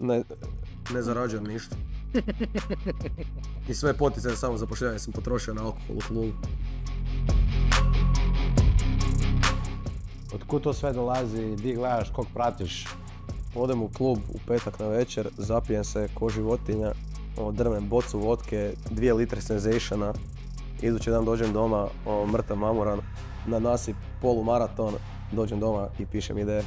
Ne, ne zarađujem ništa. I sve poticaje samo zapošljavanje sam potrošio na alkohol u klubu. to sve dolazi, di gledaš, kog pratiš? Odem u klub u petak na večer, zapijem se ko životinja, o, ono, bocu vodke, dvije litre senzationa. Idući dan dođem doma, o, ono, mrtav mamoran, na nasip maraton, dođem doma i pišem ideje.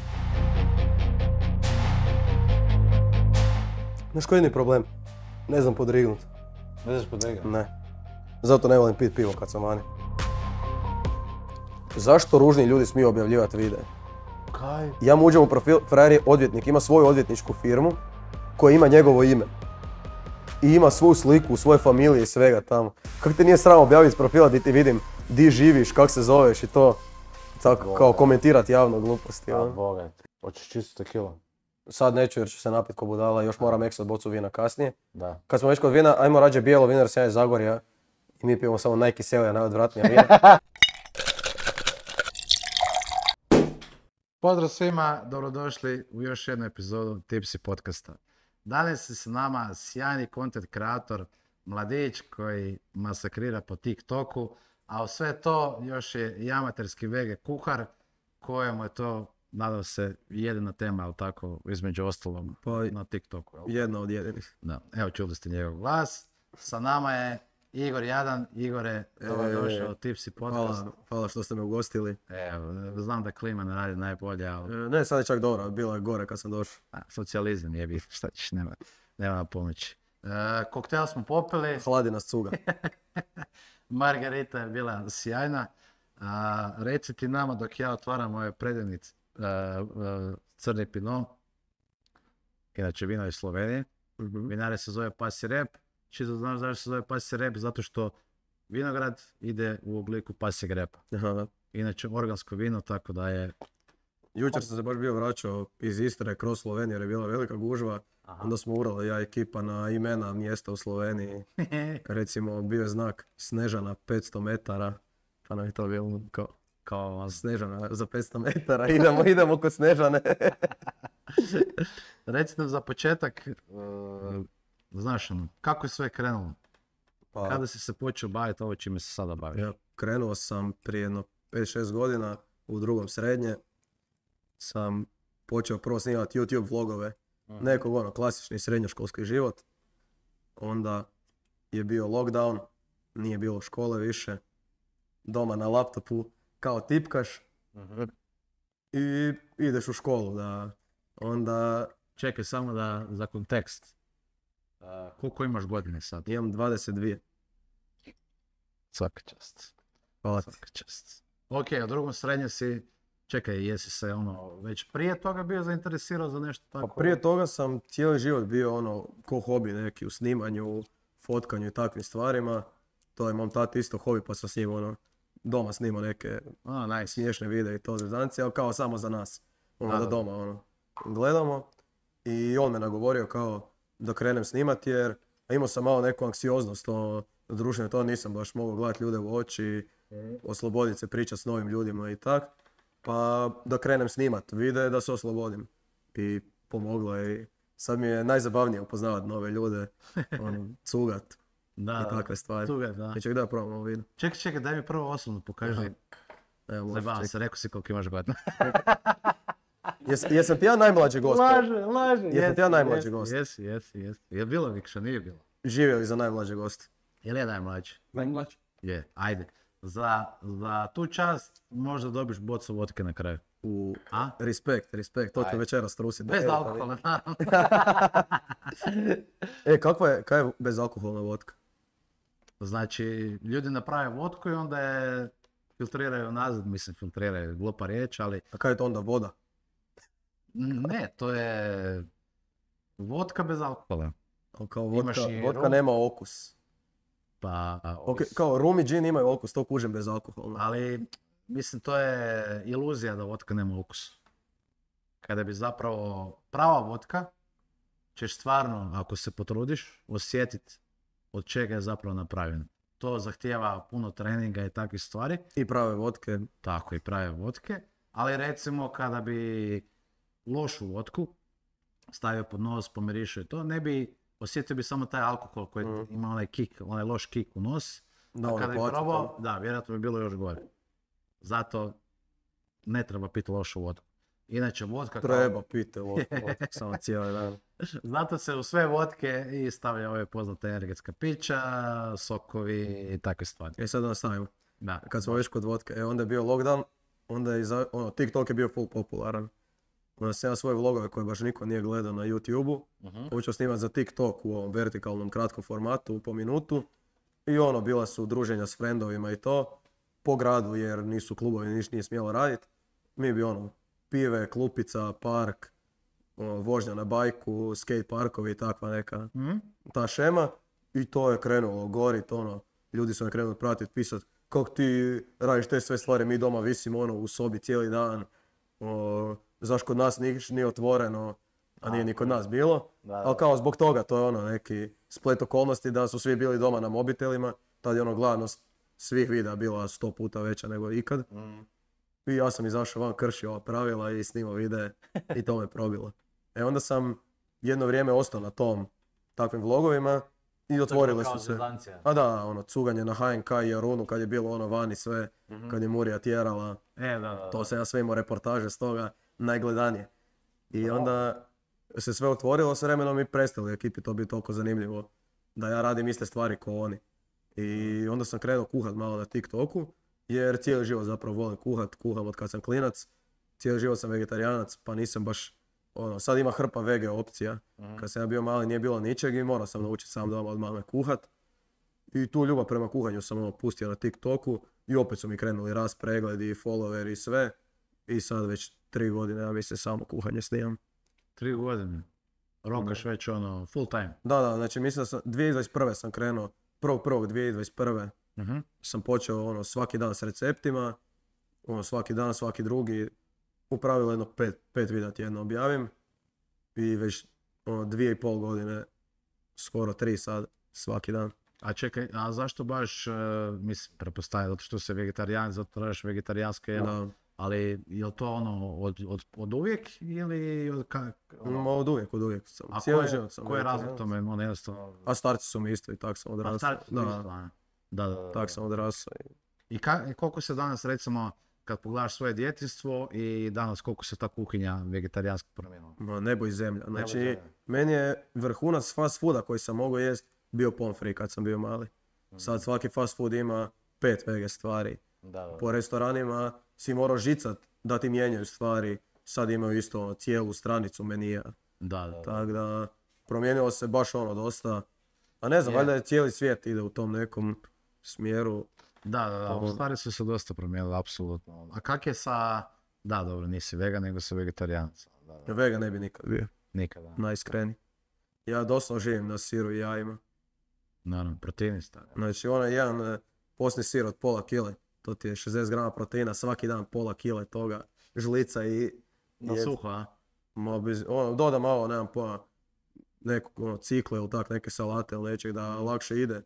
Znaš koji je problem? Ne znam podrignut. Ne znaš Ne. Zato ne volim pit pivo kad sam vani. Zašto ružni ljudi smiju objavljivati videe? Kaj? Ja mu uđem u profil, frajer je odvjetnik, ima svoju odvjetničku firmu koja ima njegovo ime. I ima svoju sliku, svoje familije i svega tamo. Kako te nije sram objaviti profila di ti vidim di živiš, kak se zoveš i to. Tako, kao komentirati javno gluposti. A, ono. Boga, hoćeš čisto tequila? sad neću jer ću se napit ko budala, još moram eksat bocu vina kasnije. Da. Kad smo već kod vina, ajmo rađe bijelo vino jer iz Zagorja i mi pijemo samo Selja, najodvratnija vina. Pozdrav svima, dobrodošli u još jednu epizodu Tipsi podcasta. Danas je s nama sjajni content kreator, mladić koji masakrira po TikToku, a u sve to još je i amaterski vege kuhar kojemu je to nadam se, jedina tema, ali tako, između ostalom, pa, na TikToku. Jedna od jedinih. Da. Evo, čuli ste njegov glas. Sa nama je Igor Jadan. Igore, dobrodošao e, Tipsi podcast. Hvala, hvala što ste me ugostili. Evo, znam da klima ne radi najbolje, ali... E, ne, sad je čak dobro, bilo je gore kad sam došao. Socijalizam je bio, šta ćeš, nema, nema pomoći. E, koktel smo popili. Hladi nas cuga. Margarita je bila sjajna. A, reci ti nama dok ja otvaram moje predivnice. E, e, crni pino, inače vino iz Slovenije. Mhm. Vinare se zove pasi rep. Čisto znaš zašto se zove pasi rep, zato što vinograd ide u obliku pasi grepa. Inače organsko vino, tako da je... Jučer sam se baš bio vraćao iz Istre kroz Sloveniju jer je bila velika gužva. Onda smo urali ja ekipa na imena mjesta u Sloveniji. Recimo bio je znak Snežana 500 metara. Pa nam je to bilo kao kao ono, Snežana za 500 metara, idemo, idemo kod Snežane. Reci nam za početak, e, znaš ono, kako je sve krenulo? Pa, Kada si se počeo baviti ovo čime se sada baviš? Ja krenuo sam prije jedno 5-6 godina u drugom srednje. Sam počeo prvo snimati YouTube vlogove. Aha. Mhm. Nekog ono, klasični srednjoškolski život. Onda je bio lockdown, nije bilo škole više. Doma na laptopu kao tipkaš mhm. i ideš u školu, da onda... Čekaj samo da, za kontekst. koliko imaš godine sad? Imam 22. Svaka čast. Hvala Svaka čast. Ok, a drugom srednje si, čekaj, jesi se ono, već prije toga bio zainteresirao za nešto pa tako? prije toga sam cijeli život bio ono, ko hobi neki, u snimanju, fotkanju i takvim stvarima. To je mom tati isto hobi, pa sam s njim ono, doma snimao neke a, vide videe i to zvezdanci, ali kao samo za nas. Ono, da doma, ono, gledamo. I on me nagovorio kao da krenem snimati jer imao sam malo neku anksioznost, to ono, društveno to nisam baš mogao gledati ljude u oči, mhm. osloboditi se, priča s novim ljudima i tak. Pa da krenem snimat vide da se oslobodim. I pomoglo je. Sad mi je najzabavnije upoznavati nove ljude, on cugat. Da, i takve stvari. Tu ga, da. E, čekaj da probamo vidu. Čekaj, čekaj, daj mi prvo osobno pokaži. Evo, Zabavam se, rekao si koliko imaš godina. jesam ti ja najmlađi gost? Laže, laže. Jesam ti ja najmlađi gost? Jesi, jesi, jesi. Je bilo Nikša, nije bilo. Živio za najmlađeg gosta. Jel je najmlađi? Najmlađi. Je, ajde. Za, za tu čast možda dobiš bocu vodke na kraju. U, a? Respekt, respekt, to ću večeras trusit. Bez alkohola, naravno. e, kakva je, kaj je bezalkoholna vodka? Znači, ljudi naprave vodku i onda je filtriraju nazad, mislim filtriraju, glupa riječ, ali... A kaj je to onda, voda? Ne, to je vodka bez alkohola. Kao vodka, nema okus. Pa... kao rum i džin imaju okus, to kužem bez alkohola. Ali, mislim, to je iluzija da vodka nema okus. Kada bi zapravo prava vodka, ćeš stvarno, ako se potrudiš, osjetiti od čega je zapravo napravljen. To zahtijeva puno treninga i takvih stvari. I prave vodke. Tako, i prave vodke. Ali recimo kada bi lošu vodku stavio pod nos, i to, ne bi, osjetio bi samo taj alkohol koji mhm. ima onaj kik, onaj loš kik u nos. Da, A kada bi probao, da, vjerojatno bi bilo još gore. Zato ne treba piti lošu vodku. Inače, vodka... Treba kao... piti lošu vodku, samo cijeli dan. Znate se u sve vodke i stavlja ove poznate energetska pića, sokovi i takve stvari. E sad da nastavimo. Da. Kad smo već kod vodke, e, onda je bio lockdown, onda je ono, TikTok je bio full popularan. Onda sam ja svoje vlogove koje baš niko nije gledao na YouTube-u, uh-huh. Mhm. snimati za TikTok u ovom vertikalnom kratkom formatu, po minutu. I ono, bila su druženja s friendovima i to, po gradu jer nisu klubovi, niš nije smjelo raditi. Mi bi ono, pive, klupica, park, ono, vožnja na bajku, skate parkovi i takva neka mhm. ta šema. I to je krenulo gorit, ono, ljudi su me krenuli pratiti, pisati kog ti radiš te sve stvari, mi doma visimo ono u sobi cijeli dan, o, kod nas nije otvoreno, a nije ni kod nas bilo. Da, Ali kao zbog toga, to je ono neki splet okolnosti da su svi bili doma na mobitelima, tad je ono gladnost svih videa bila sto puta veća nego ikad. Mhm. I ja sam izašao van, kršio ova pravila i snimao videe i to me probilo. E onda sam jedno vrijeme ostao na tom takvim vlogovima i otvorile su se. A da, ono, cuganje na HNK i Arunu kad je bilo ono vani sve, mhm. kad je Murija tjerala. E, da, da, To sam ja sve imao reportaže s toga, najgledanije. I onda se sve otvorilo s vremenom i prestalo ekipi to biti toliko zanimljivo da ja radim iste stvari kao oni. I mhm. onda sam krenuo kuhat malo na TikToku, jer cijeli život zapravo volim kuhat, kuham od kad sam klinac. Cijeli život sam vegetarijanac, pa nisam baš ono, sad ima hrpa vege opcija. Mhm. Kad sam ja bio mali nije bilo ničeg i morao sam naučiti sam doma od mame kuhat. I tu ljubav prema kuhanju sam ono, pustio na TikToku i opet su mi krenuli rast pregledi i follower i sve. I sad već tri godine, ja mislim, samo kuhanje snimam. Tri godine? Rokaš već ono full time? Da, da, znači mislim da sam, 2021. sam krenuo, 1.1.2021. Uh-huh. Mhm. sam počeo ono svaki dan s receptima, ono svaki dan, svaki drugi, u pravilu jedno pet, pet videa tjedno objavim i već ono, dvije i pol godine, skoro tri sad, svaki dan. A čekaj, a zašto baš, e, mislim, prepostavljam, zato što se vegetarijan, zato tražiš vegetarijansko jelo, ali je to ono od, od, od uvijek ili od kak? Ono? Od uvijek, od uvijek sam, cijelo život sam. A koji je razlog tome, ono jednostavno? A starci su mi isto i tako sam odrastao. A starci su da. isto, da. Da, da. sam odrasao. I, I koliko se danas recimo, kad pogledaš svoje djetinstvo i danas koliko se ta kuhinja vegetarijanska promijenila. nebo i zemlja. Znači, meni je vrhunac fast fooda koji sam mogao jest bio pomfri kad sam bio mali. Sad mhm. svaki fast food ima pet vege stvari. Po restoranima si morao žicat da ti mijenjaju stvari. Sad imaju isto cijelu stranicu menija. Da, Tako da promijenilo se baš ono dosta. A ne znam, valjda je cijeli svijet ide u tom nekom smjeru da, da, da, Ovo... stvari su se dosta promijenile, apsolutno. Ono. A kak je sa... Da, dobro, nisi vegan, nego si vegetarijanac. vega Vegan ne bi nikad bio. Nikada. Najiskreni. Ja dosta živim na siru i jajima. Naravno, proteini stari. Znači, onaj jedan e, posni sir od pola kile, to ti je 60 grama proteina, svaki dan pola kile toga, žlica i... Na suho, a? Ono, dodam malo, nemam pojma, nekog ono, cikle ili tak, neke salate ili nečeg da lakše ide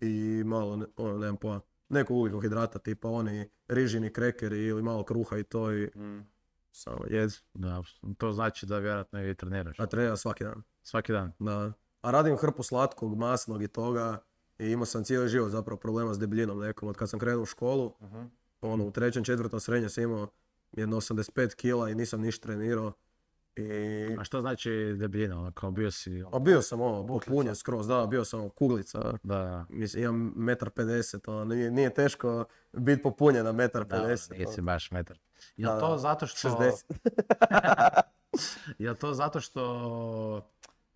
i malo, ono, nemam pojma nekog hidrata, tipa oni rižini krekeri ili malo kruha i to i mm. samo jedi. Da, to znači da vjerojatno i treniraš. A trenira svaki dan. Svaki dan? Da. A radim hrpu slatkog, masnog i toga i imao sam cijeli život zapravo problema s debljinom nekom. Od kad sam krenuo u školu, uh-huh. ono, u trećem, četvrtom srednje sam imao jedno 85 kila i nisam niš trenirao. I... A što znači debljina, ono, kao bio si... A pa bio ono, sam ono, popunjen skroz, da, bio sam ono, kuglica. Da, da. Mislim, imam metar pedeset, ono, nije, nije teško biti popunjen na metar pedeset. Da, baš metar. Jel to zato što... 60. Jel to zato što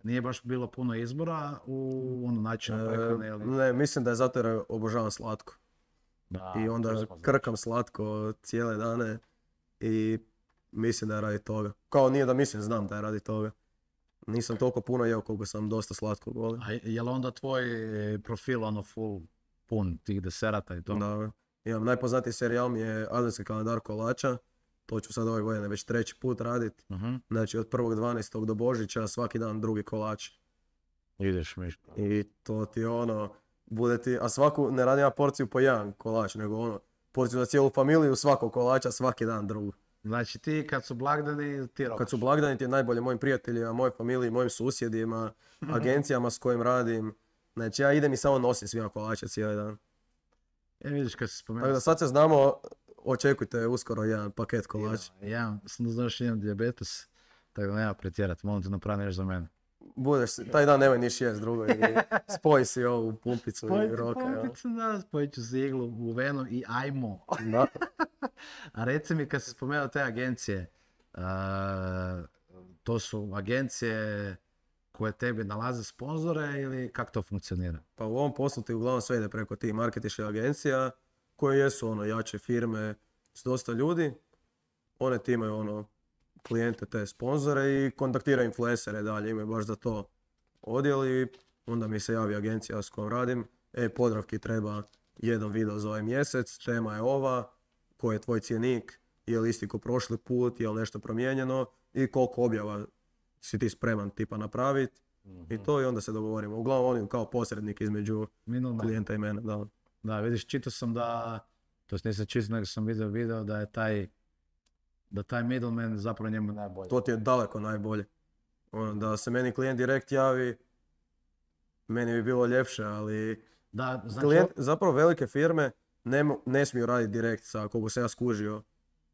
nije baš bilo puno izbora u ono načinu e, Ne, mislim da je zato jer obožavam slatko. I onda krkam slatko cijele dane i mislim da je radi toga. Kao nije da mislim, znam da je radi toga. Nisam toliko puno jeo koliko sam dosta slatko volio. A je li onda tvoj profil ono full pun tih deserata i to? Da, imam najpoznatiji serijal mi je Adventski kalendar kolača. To ću sad ove godine već treći put radit. Mhm. Znači od 1.12. do Božića svaki dan drugi kolač. Ideš miš. I to ti ono, bude ti, a svaku, ne radim ja porciju po jedan kolač, nego ono, porciju za cijelu familiju, svakog kolača, svaki dan drugu. Znači ti kad su blagdani, ti Kad su blagdani ti najbolje mojim prijateljima, mojoj familiji, mojim susjedima, mhm. agencijama s kojim radim. Znači ja idem i samo nosim svima kolače cijeli dan. E vidiš kad se spomenuo. Tako da sad se znamo, očekujte uskoro jedan paket kolača. Ja, ja sam znaš imam diabetes, tako da nema pretjerat, molim te napravi nešto za mene. Budeš, taj dan nemoj niš jest drugo i spoj si ovu pumpicu i roka. Pumpicu, da, spojit ću iglu u venu i ajmo. A reci mi, kad se spomenuo te agencije, to su agencije koje tebi nalaze sponzore ili kako to funkcionira? Pa u ovom poslu ti uglavnom sve ide preko tih marketiških agencija koje jesu ono jače firme s dosta ljudi. One ti imaju ono klijente, te sponzore i kontaktira influencere dalje, imaju baš za to odjel i onda mi se javi agencija s kojom radim. E, Podravki treba jedan video za ovaj mjesec, tema je ova, ko je tvoj cjenik, je li isti ko prošli put, je li nešto promijenjeno i koliko objava si ti spreman tipa napraviti. I mhm. to i onda se dogovorimo. Uglavnom on kao posrednik između klijenta i mene. Da. da, vidiš, čitao sam da, to nisam čitao nego sam video video da je taj da taj middleman zapravo njemu najbolje. To ti je daleko najbolje. Ono, da se meni klijent direkt javi, meni bi bilo ljepše, ali da, znači... klijent, zapravo velike firme ne, ne smiju raditi direkt sa, koliko se ja skužio,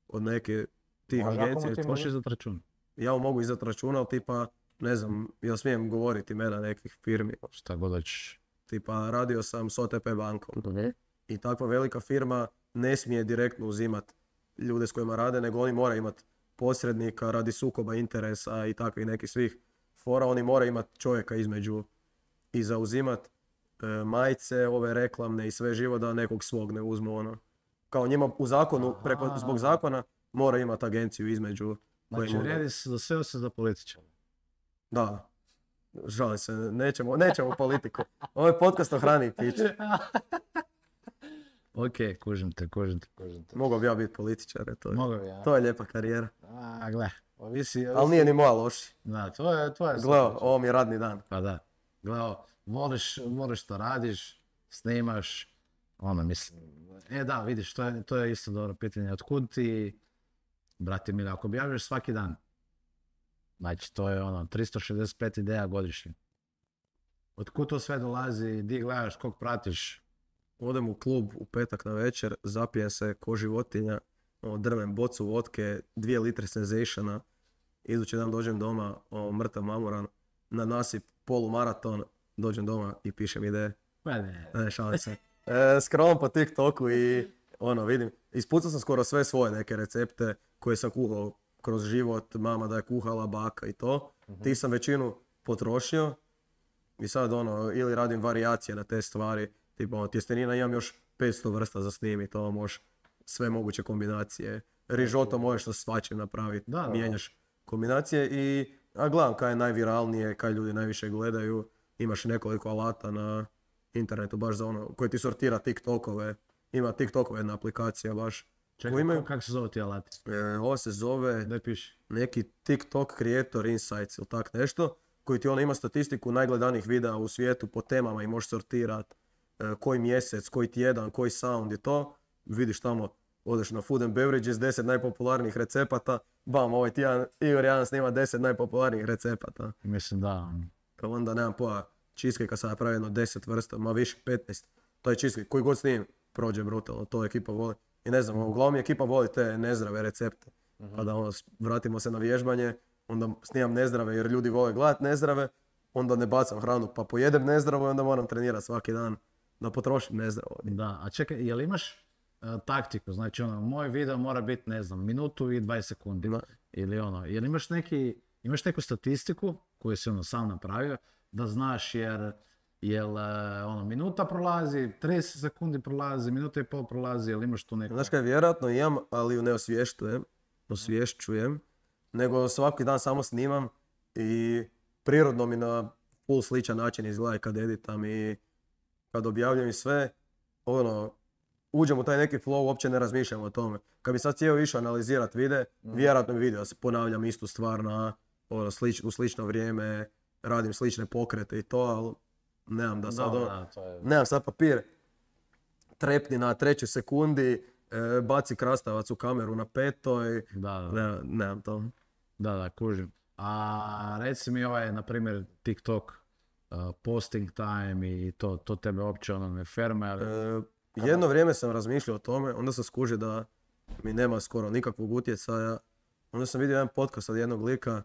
od neke tih Možda agencija. Ti možeš izdat račun. Ja mogu izdat račun, ali tipa, ne znam, ja smijem govoriti imena nekih firmi. Šta god Tipa, radio sam s OTP bankom. Mhm. I takva velika firma ne smije direktno uzimat ljude s kojima rade, nego oni mora imati posrednika radi sukoba interesa i takvih nekih svih fora. Oni mora imati čovjeka između i zauzimat E, majice, ove reklamne i sve živo da nekog svog ne uzmu ono. Kao njima u zakonu, zbog zakona, mora imati agenciju između. Znači, vrijedi se za sve za Da. Žali se, nećemo, nećemo politiku. Ovo ovaj je podcast o hrani i Ok, kužim te, kužim te, kužim te. Mogao bi ja biti političar, e, to je, ja. to je lijepa karijera. A, gle, ovisi, Ali nije ni moja loši. Da, to je, to je. Gle, ovo mi je radni dan. Pa da gledao, voliš, voliš što radiš, snimaš, ono mislim, e da, vidiš, to je, to je isto dobro pitanje, otkud ti, brati mi, ako objavljaš svaki dan, znači to je ono, 365 ideja godišnje, otkud to sve dolazi, di gledaš, kog pratiš? Odem u klub u petak na večer, zapijem se ko životinja, o, ono, drvem bocu vodke, dvije litre senzationa, idući dan dođem doma, o, ono, mrtav mamoran, na nasip polumaraton, dođem doma i pišem ideje. Pa ne. Ne, šalim se. E, po TikToku i ono, vidim, ispucao sam skoro sve svoje neke recepte koje sam kuhao kroz život, mama da je kuhala, baka i to. Mhm. Ti sam većinu potrošio i sad ono, ili radim varijacije na te stvari, tipa ono, tjestenina imam još 500 vrsta za snimit, to ono, možeš sve moguće kombinacije. Rižoto možeš sa svačim napraviti, mijenjaš kombinacije i a gledam kaj je najviralnije, kaj ljudi najviše gledaju. Imaš nekoliko alata na internetu baš za ono, koji ti sortira TikTokove. Ima tiktokove jedna aplikacija baš. Čekaj, imaju... kako se zove ti alati? E, ovo se zove neki TikTok Creator Insights ili tak nešto. Koji ti ono ima statistiku najgledanih videa u svijetu po temama i možeš sortirat e, koji mjesec, koji tjedan, koji sound i to. Vidiš tamo, odeš na Food and Beverages, 10 najpopularnijih recepata bam, ovaj tijan, Igor Jan snima deset najpopularnijih recepata. Mislim da. Ono. Pa onda nemam poja čiske ja pravi jedno deset vrsta, ma više 15. To je cheesecake, koji god snim prođe brutalno, to ekipa voli. I ne znam, uglavnom ekipa voli te nezdrave recepte. Mhm. Pa da ono, vratimo se na vježbanje, onda snimam nezdrave jer ljudi vole gledat nezdrave, onda ne bacam hranu pa pojedem nezdravo i onda moram trenirati svaki dan da potrošim nezdravo. Da, a čekaj, jel imaš E, taktiku. Znači, ono, moj video mora biti, ne znam, minutu i 20 sekundi. Da. Ili ono, jer imaš neki, imaš neku statistiku koju si ono sam napravio, da znaš jer, jel e, ono, minuta prolazi, 30 sekundi prolazi, minuta i pol prolazi, jel imaš tu neku... Znaš kaj, vjerojatno imam, ali ju ne osvještujem, osvješćujem, nego svaki dan samo snimam i prirodno mi na full sličan način izgleda i kad editam i kad objavljam i sve, ono, uđem u taj neki flow, uopće ne razmišljam o tome. Kad bi sad cijelo išao analizirati vide, mhm. vjerojatno bi vidio da se ponavljam istu stvar na, ono, u slično vrijeme, radim slične pokrete i to, ali nemam da sad, ono- nemam sad papir. Trepni na trećoj sekundi, e, baci krastavac u kameru na petoj, da. nemam to. Da, da, kužim. A reci mi ovaj, na primjer, TikTok, e, posting time i to, to tebe uopće ono ne ferme, ali... E, jedno vrijeme sam razmišljao o tome, onda sam skužio da mi nema skoro nikakvog utjecaja. Onda sam vidio jedan podcast od jednog lika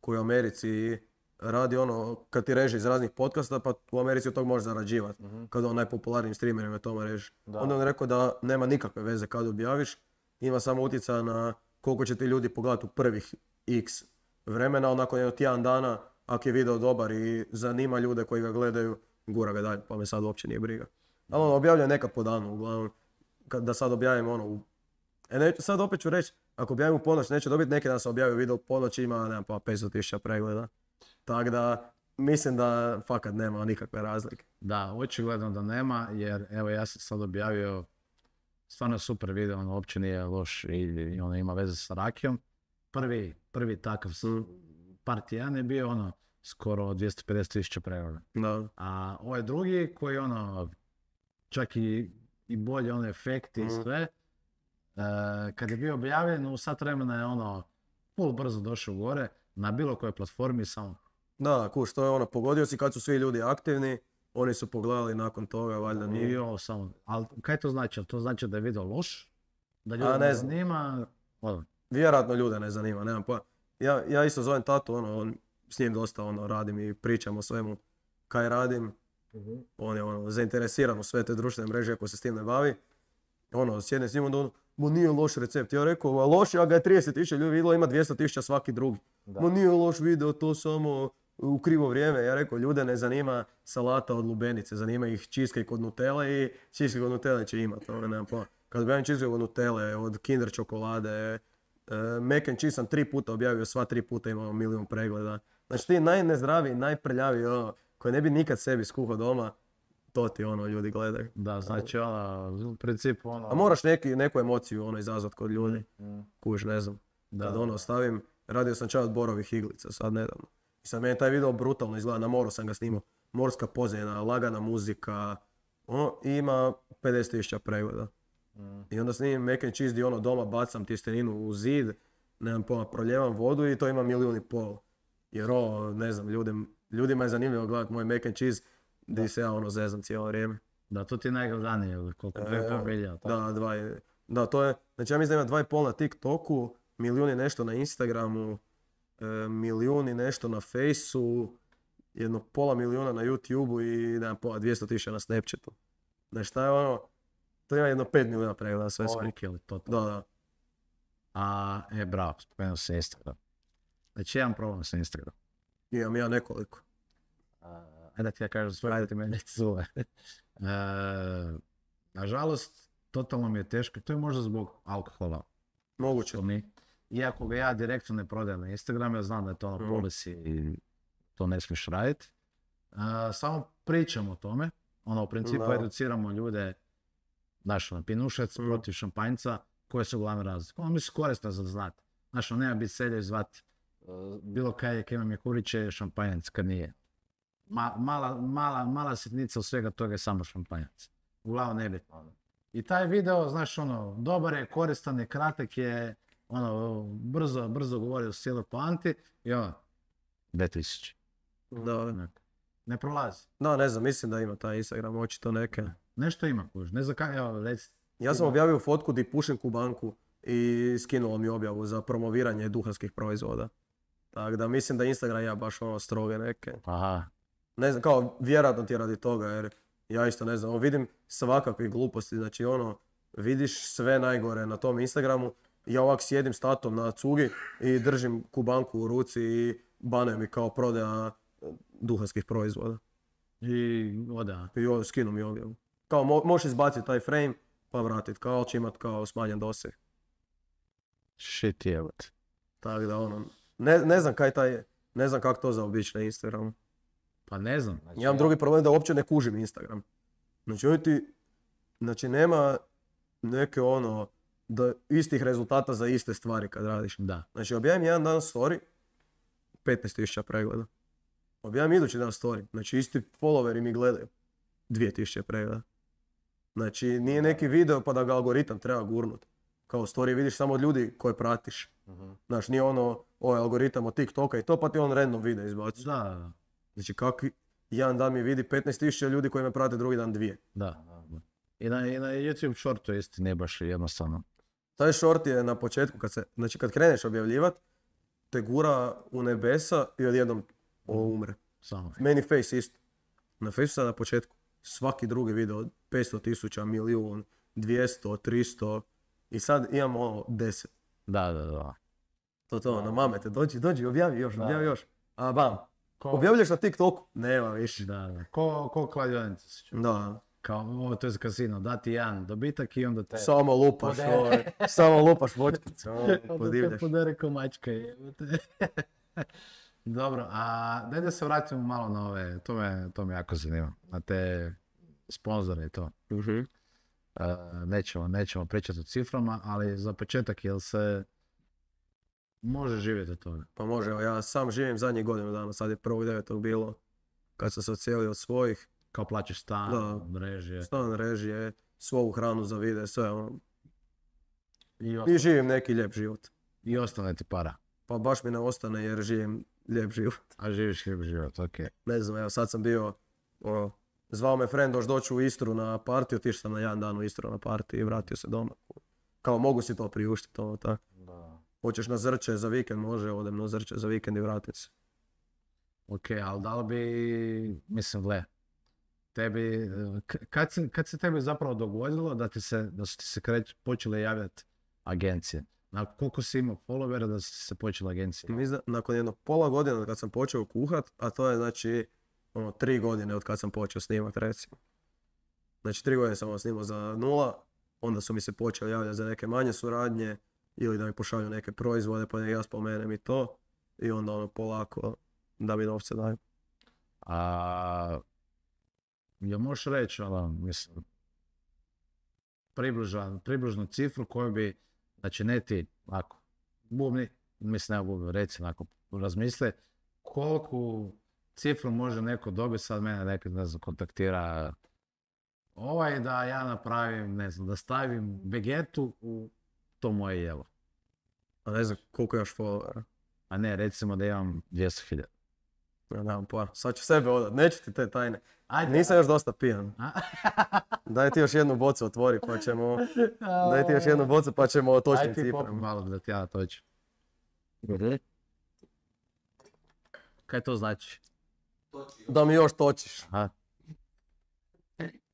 koji u Americi radi ono, kad ti reže iz raznih podcasta, pa u Americi od tog možeš zarađivati. mm Kada on najpopularnijim streamerima tome reži. Da. Onda on rekao da nema nikakve veze kad objaviš, ima samo utjecaja na koliko će ti ljudi pogledati u prvih x vremena, onako je tjedan dana, ako je video dobar i zanima ljude koji ga gledaju, gura ga dalje, pa me sad uopće nije briga. Ali ono, nekad po danu, uglavnom, kad, da sad objavim ono, u... e neću, sad opet ću reći, ako objavim u ponoć, neću dobiti neki da se objavio video u ponoć ima, nema pa 500 pregleda. Tako da, mislim da fakat nema nikakve razlike. Da, očigledno da nema, jer evo ja sam sad objavio stvarno super video, ono uopće nije loš i, i ono ima veze sa Rakijom. Prvi, prvi takav 1 mm. je bio ono skoro 250.000 tisuća pregleda. Da. A ovaj drugi koji ono čak i, i bolje one efekte i mm. sve. E, kad je bio objavljen, u sat vremena je ono pol brzo došao gore, na bilo kojoj platformi samo. Da, kuš, to je ono, pogodio si kad su svi ljudi aktivni, oni su pogledali nakon toga, valjda nije. Jo, samo, ali kaj to znači? To znači da je video loš? Da ljudi ne, zanima? ono Vjerojatno ljude ne zanima, nemam pojma. Ja, ja isto zovem tatu, ono, on, s njim dosta ono, radim i pričam o svemu kaj radim. Mhm. On je ono, zainteresiran u sve te društvene mreže ako se s tim ne bavi. Ono, sjedne s njim, onda ono, mu nije loš recept. Ja rekao, a loš, a ga je 30.000 ljudi vidjelo, ima 200.000 svaki drugi. Da. nije loš video, to samo u krivo vrijeme. Ja rekao, ljude ne zanima salata od lubenice, zanima ih čiske kod Nutella i čiske kod Nutella će imat, Ono, nemam pa. Kad objavim čiske kod Nutella, od Kinder čokolade, e, Mac and Cheese sam tri puta objavio, sva tri puta imao milijun pregleda. Znači ti najnezdraviji, najprljaviji, ono, koje ne bi nikad sebi skuhao doma, to ti ono ljudi gledaju. Da, znači ona u principu ono... A moraš neki, neku emociju ono izazvat kod ljudi, mm. mm. kuš ne znam. Da. ono stavim, radio sam čaj od borovih iglica sad nedavno. I sad meni taj video brutalno izgleda, na moru sam ga snimao. Morska pozena, lagana muzika, ono, i ima 50.000 pregleda. Mm. I onda snimim mac and cheese di ono doma bacam tjesteninu u zid, nemam pojma, proljevam vodu i to ima milijun i pol. Jer ovo, ne znam, ljudem ljudima je zanimljivo gledati moj mac and cheese gdje se ja ono zezam cijelo vrijeme. Da, to ti je najgledanije, koliko dve pobilja. Da, dva je. Da, to je, znači ja mislim da ima dva i pol na TikToku, milijuni nešto na Instagramu, e, milijuni nešto na Faceu, jedno pola milijuna na YouTubeu i da pola 200 tisuća na Snapchatu. Znači šta je ono, to ima jedno 5 milijuna pregleda sve skoro. to, totalno. Da, da. A, e, bravo, spomenuo se Instagram. Znači, jedan problem sa Instagram. Imam ja nekoliko. Ajde da ti ja kažem svoje, da ti meni Nažalost, totalno mi je teško, to je možda zbog alkohola. Moguće. iako ga ja direktno ne prodajem na Instagram, ja znam da je to na ono mhm. i to ne smiješ raditi. Samo pričam o tome, ono u principu educiramo ljude, znaš, na ono, pinušac mhm. protiv šampanjca, koje su glavne razlike. Ono mi su korisno za znati. Znaš, ono nema biti selja i zvati bilo kaj, kaj imam je kuriće, šampanjac kad nije. Ma, mala, mala, mala sitnica od svega toga je samo šampanjac. Uglavnom nebitno. I taj video, znaš ono, dobar je, koristan je, kratak je, ono, brzo, brzo govori o poanti i ono, 2000. Da. Ne, ne prolazi. Da, ne znam, mislim da ima taj Instagram, očito neke. Nešto ima, kuž, ne znam kaj, evo, reci. Ja sam objavio fotku di pušim kubanku i skinulo mi objavu za promoviranje duhanskih proizvoda. Tako da mislim da Instagram ja baš ono stroge neke. Aha. Ne znam, kao vjerojatno ti radi toga jer ja isto ne znam, ono, vidim svakakve gluposti, znači ono, vidiš sve najgore na tom Instagramu. Ja ovak sjedim s tatom na cugi i držim kubanku u ruci i bane mi kao prodaja e, duhanskih proizvoda. I oda. I ovo skinu mi ovdje. Ono. Kao možeš izbaciti taj frame pa vratit, kao će imat kao smanjen doseg. Shit jebat. Tako da ono, ne, ne znam kaj taj Ne znam kako to zaobići na Instagramu. Pa ne znam. Znači, ja imam drugi problem da uopće ne kužim Instagram. Znači oni ti, znači nema neke ono, da istih rezultata za iste stvari kad radiš. Da. Znači objavim jedan dan story, 15.000 pregleda. Objavim idući dan story, znači isti followeri mi gledaju, 2.000 pregleda. Znači nije neki video pa da ga algoritam treba gurnut. Kao story vidiš samo od ljudi koje pratiš. Uh-huh. Znaš, nije ono, o algoritam od TikToka i to, pa ti on random vide izbaci. Da, Znači, kakvi, jedan dan mi vidi 15.000 ljudi koji me prate, drugi dan dvije. Da. I na, i na YouTube shortu isti ne baš jednostavno. Taj short je na početku, kad se, znači kad kreneš objavljivat, te gura u nebesa i odjednom o, mhm. umre. Samo. Meni face isto. Na face sada na početku svaki drugi video 500 tisuća, milijun, 200, 300 i sad imamo ono 10. Da, da, da. To to, na ono, mame dođi, dođi, objavi još, objavi još. A bam. Objavljaš na TikToku? Nema više. Da, da. Ko, ko kladionica si Da. Kao, ovo to je kasino, dati jedan dobitak i onda te... Samo lupaš, ovaj, samo lupaš vočkicu, ovaj, podivljaš. Podere komačka Dobro, a daj da se vratimo malo na ove, to me, to me jako zanima, na te sponzore i to. uh Eh, nećemo, nećemo pričati o ciframa, ali za početak jel se može živjeti od toga? Pa može, ja sam živim zadnjih godinu dana, sad je prvog devetog bilo, kad sam se ocijelio od svojih. Kao plaćaš stan, da, režije? Stan, režije, svoju hranu za vide, sve ono. I, živim neki lijep život. I ostane ti para? Pa baš mi ne ostane jer živim lijep život. A živiš lijep život, ok. Ne znam, evo sad sam bio ono, Zvao me friend, doš doći u Istru na partiju, otišao sam na jedan dan u Istru na parti i vratio se doma. Kao mogu si to priuštiti, ovo tako. Da. Hoćeš na Zrče za vikend, može, odem na Zrče za vikend i vratim se. Ok, ali da li bi, mislim, gle, tebi, kad se, kad tebi zapravo dogodilo da, ti se, da su ti se kreć, počele javljati agencije? Na koliko si imao followera da su se počele agencije? nakon jednog pola godina kad sam počeo kuhat, a to je znači ono, tri godine od kad sam počeo snimat recimo. Znači tri godine sam ono snimao za nula, onda su mi se počeli javljati za neke manje suradnje ili da mi pošalju neke proizvode pa ja spomenem i to i onda ono polako da mi novce daju. A, ja možeš reći, ono, mislim, približan, približnu cifru koju bi, znači ne ti, ako, bubni, mislim, ne bubni, reci, ako razmisle, koliko cifru može neko dobiti, sad mene nekad ne znam, kontaktira ovaj da ja napravim, ne znam, da stavim vegetu u to moje jelo. A ne znam koliko još followera? A ne, recimo da imam 200.000. Ja nemam Sad ću sebe odat, neću ti te tajne. Ajde. Nisam još dosta pijan. Daj ti još jednu bocu otvori pa ćemo... Daj ti još jednu bocu pa ćemo o točnim malo da ti ja točim. Mhm. Kaj to znači? Da mi još točiš.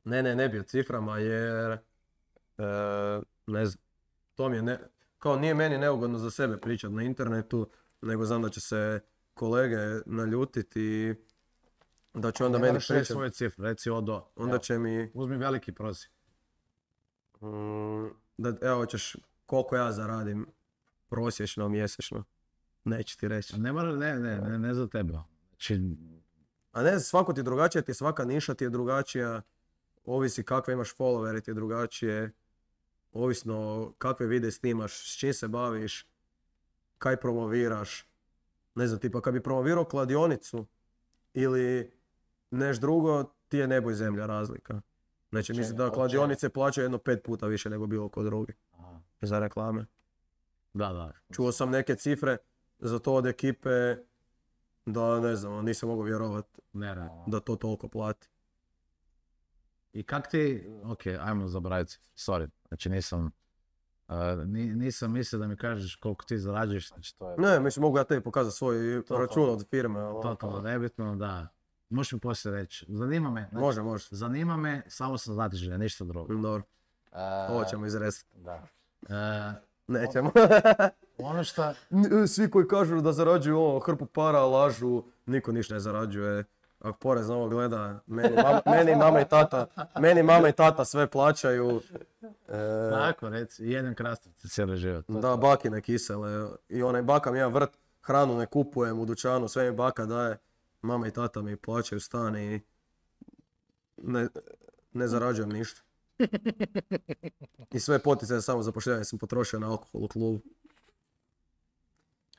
Ne, ne, ne bi o ciframa jer, e, ne znam, to mi je, ne, kao nije meni neugodno za sebe pričat na internetu, nego znam da će se kolege naljutiti i da će onda meni pričat. svoje cifre, reci o Onda će mi... Uzmi veliki prosjek. Mm, da, evo ćeš koliko ja zaradim prosječno, mjesečno. Neće ti reći. Ne, mora, ne, ne, ne, ne za tebe. Znači, a ne, svako ti je ti svaka niša ti je drugačija, ovisi kakve imaš followere ti je drugačije, ovisno kakve vide snimaš, s čim se baviš, kaj promoviraš. Ne znam, tipa kad bi promovirao kladionicu ili neš drugo, ti je nebo i zemlja razlika. Znači, znači mislim da kladionice plaćaju jedno pet puta više nego bilo ko drugi za reklame. Da, da. Čuo sam neke cifre za to od ekipe da, ne znam, nisam mogao vjerovati da to toliko plati. I kak ti, ok, ajmo zaboraviti, sorry, znači nisam, nisam mislio da mi kažeš koliko ti zarađuješ, znači to je Ne, mislim, mogu ja tebi pokazati svoj račun od firme. Ono- totalno nebitno, da. Možeš mi poslije reći, zanima me, znači, Može, može. zanima me, samo sam znati ništa drugo. Dobro, ovo ćemo izresati. Da. Nećemo. ono, ono šta... Svi koji kažu da zarađuju ovo hrpu para, lažu, niko ništa ne zarađuje. Ako porez ovo gleda, meni, mama, i tata, meni mama i tata sve plaćaju. E... Tako jedan krastavci cijeli život. Da, baki bakine kisele. I onaj baka mi ja vrt, hranu ne kupujem u dućanu, sve mi baka daje. Mama i tata mi plaćaju stan i ne, ne zarađujem ništa. I sve potice samo zapošljavanje sam potrošio na alkohol u klubu.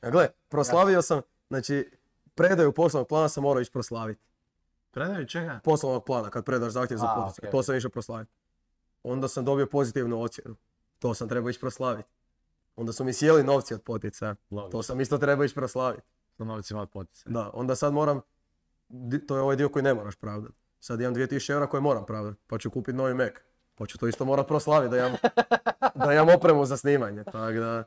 A gle, proslavio sam, znači, predaju poslovnog plana sam morao ići proslaviti. Predaju čega? Poslovnog plana, kad predaš zahtjev za poticaj. To sam išao proslaviti. Onda sam dobio pozitivnu ocjenu. To sam trebao ići proslaviti. Onda su mi sjeli novci od poticaja. To sam isto trebao ići proslaviti. Sa novcima od potice. Da, onda sad moram, to je ovaj dio koji ne moraš pravdati. Sad imam 2000 eura koje moram pravdati, pa ću kupiti novi Mac. Pa ću to isto mora proslaviti da imam, da imam opremu za snimanje, tak da...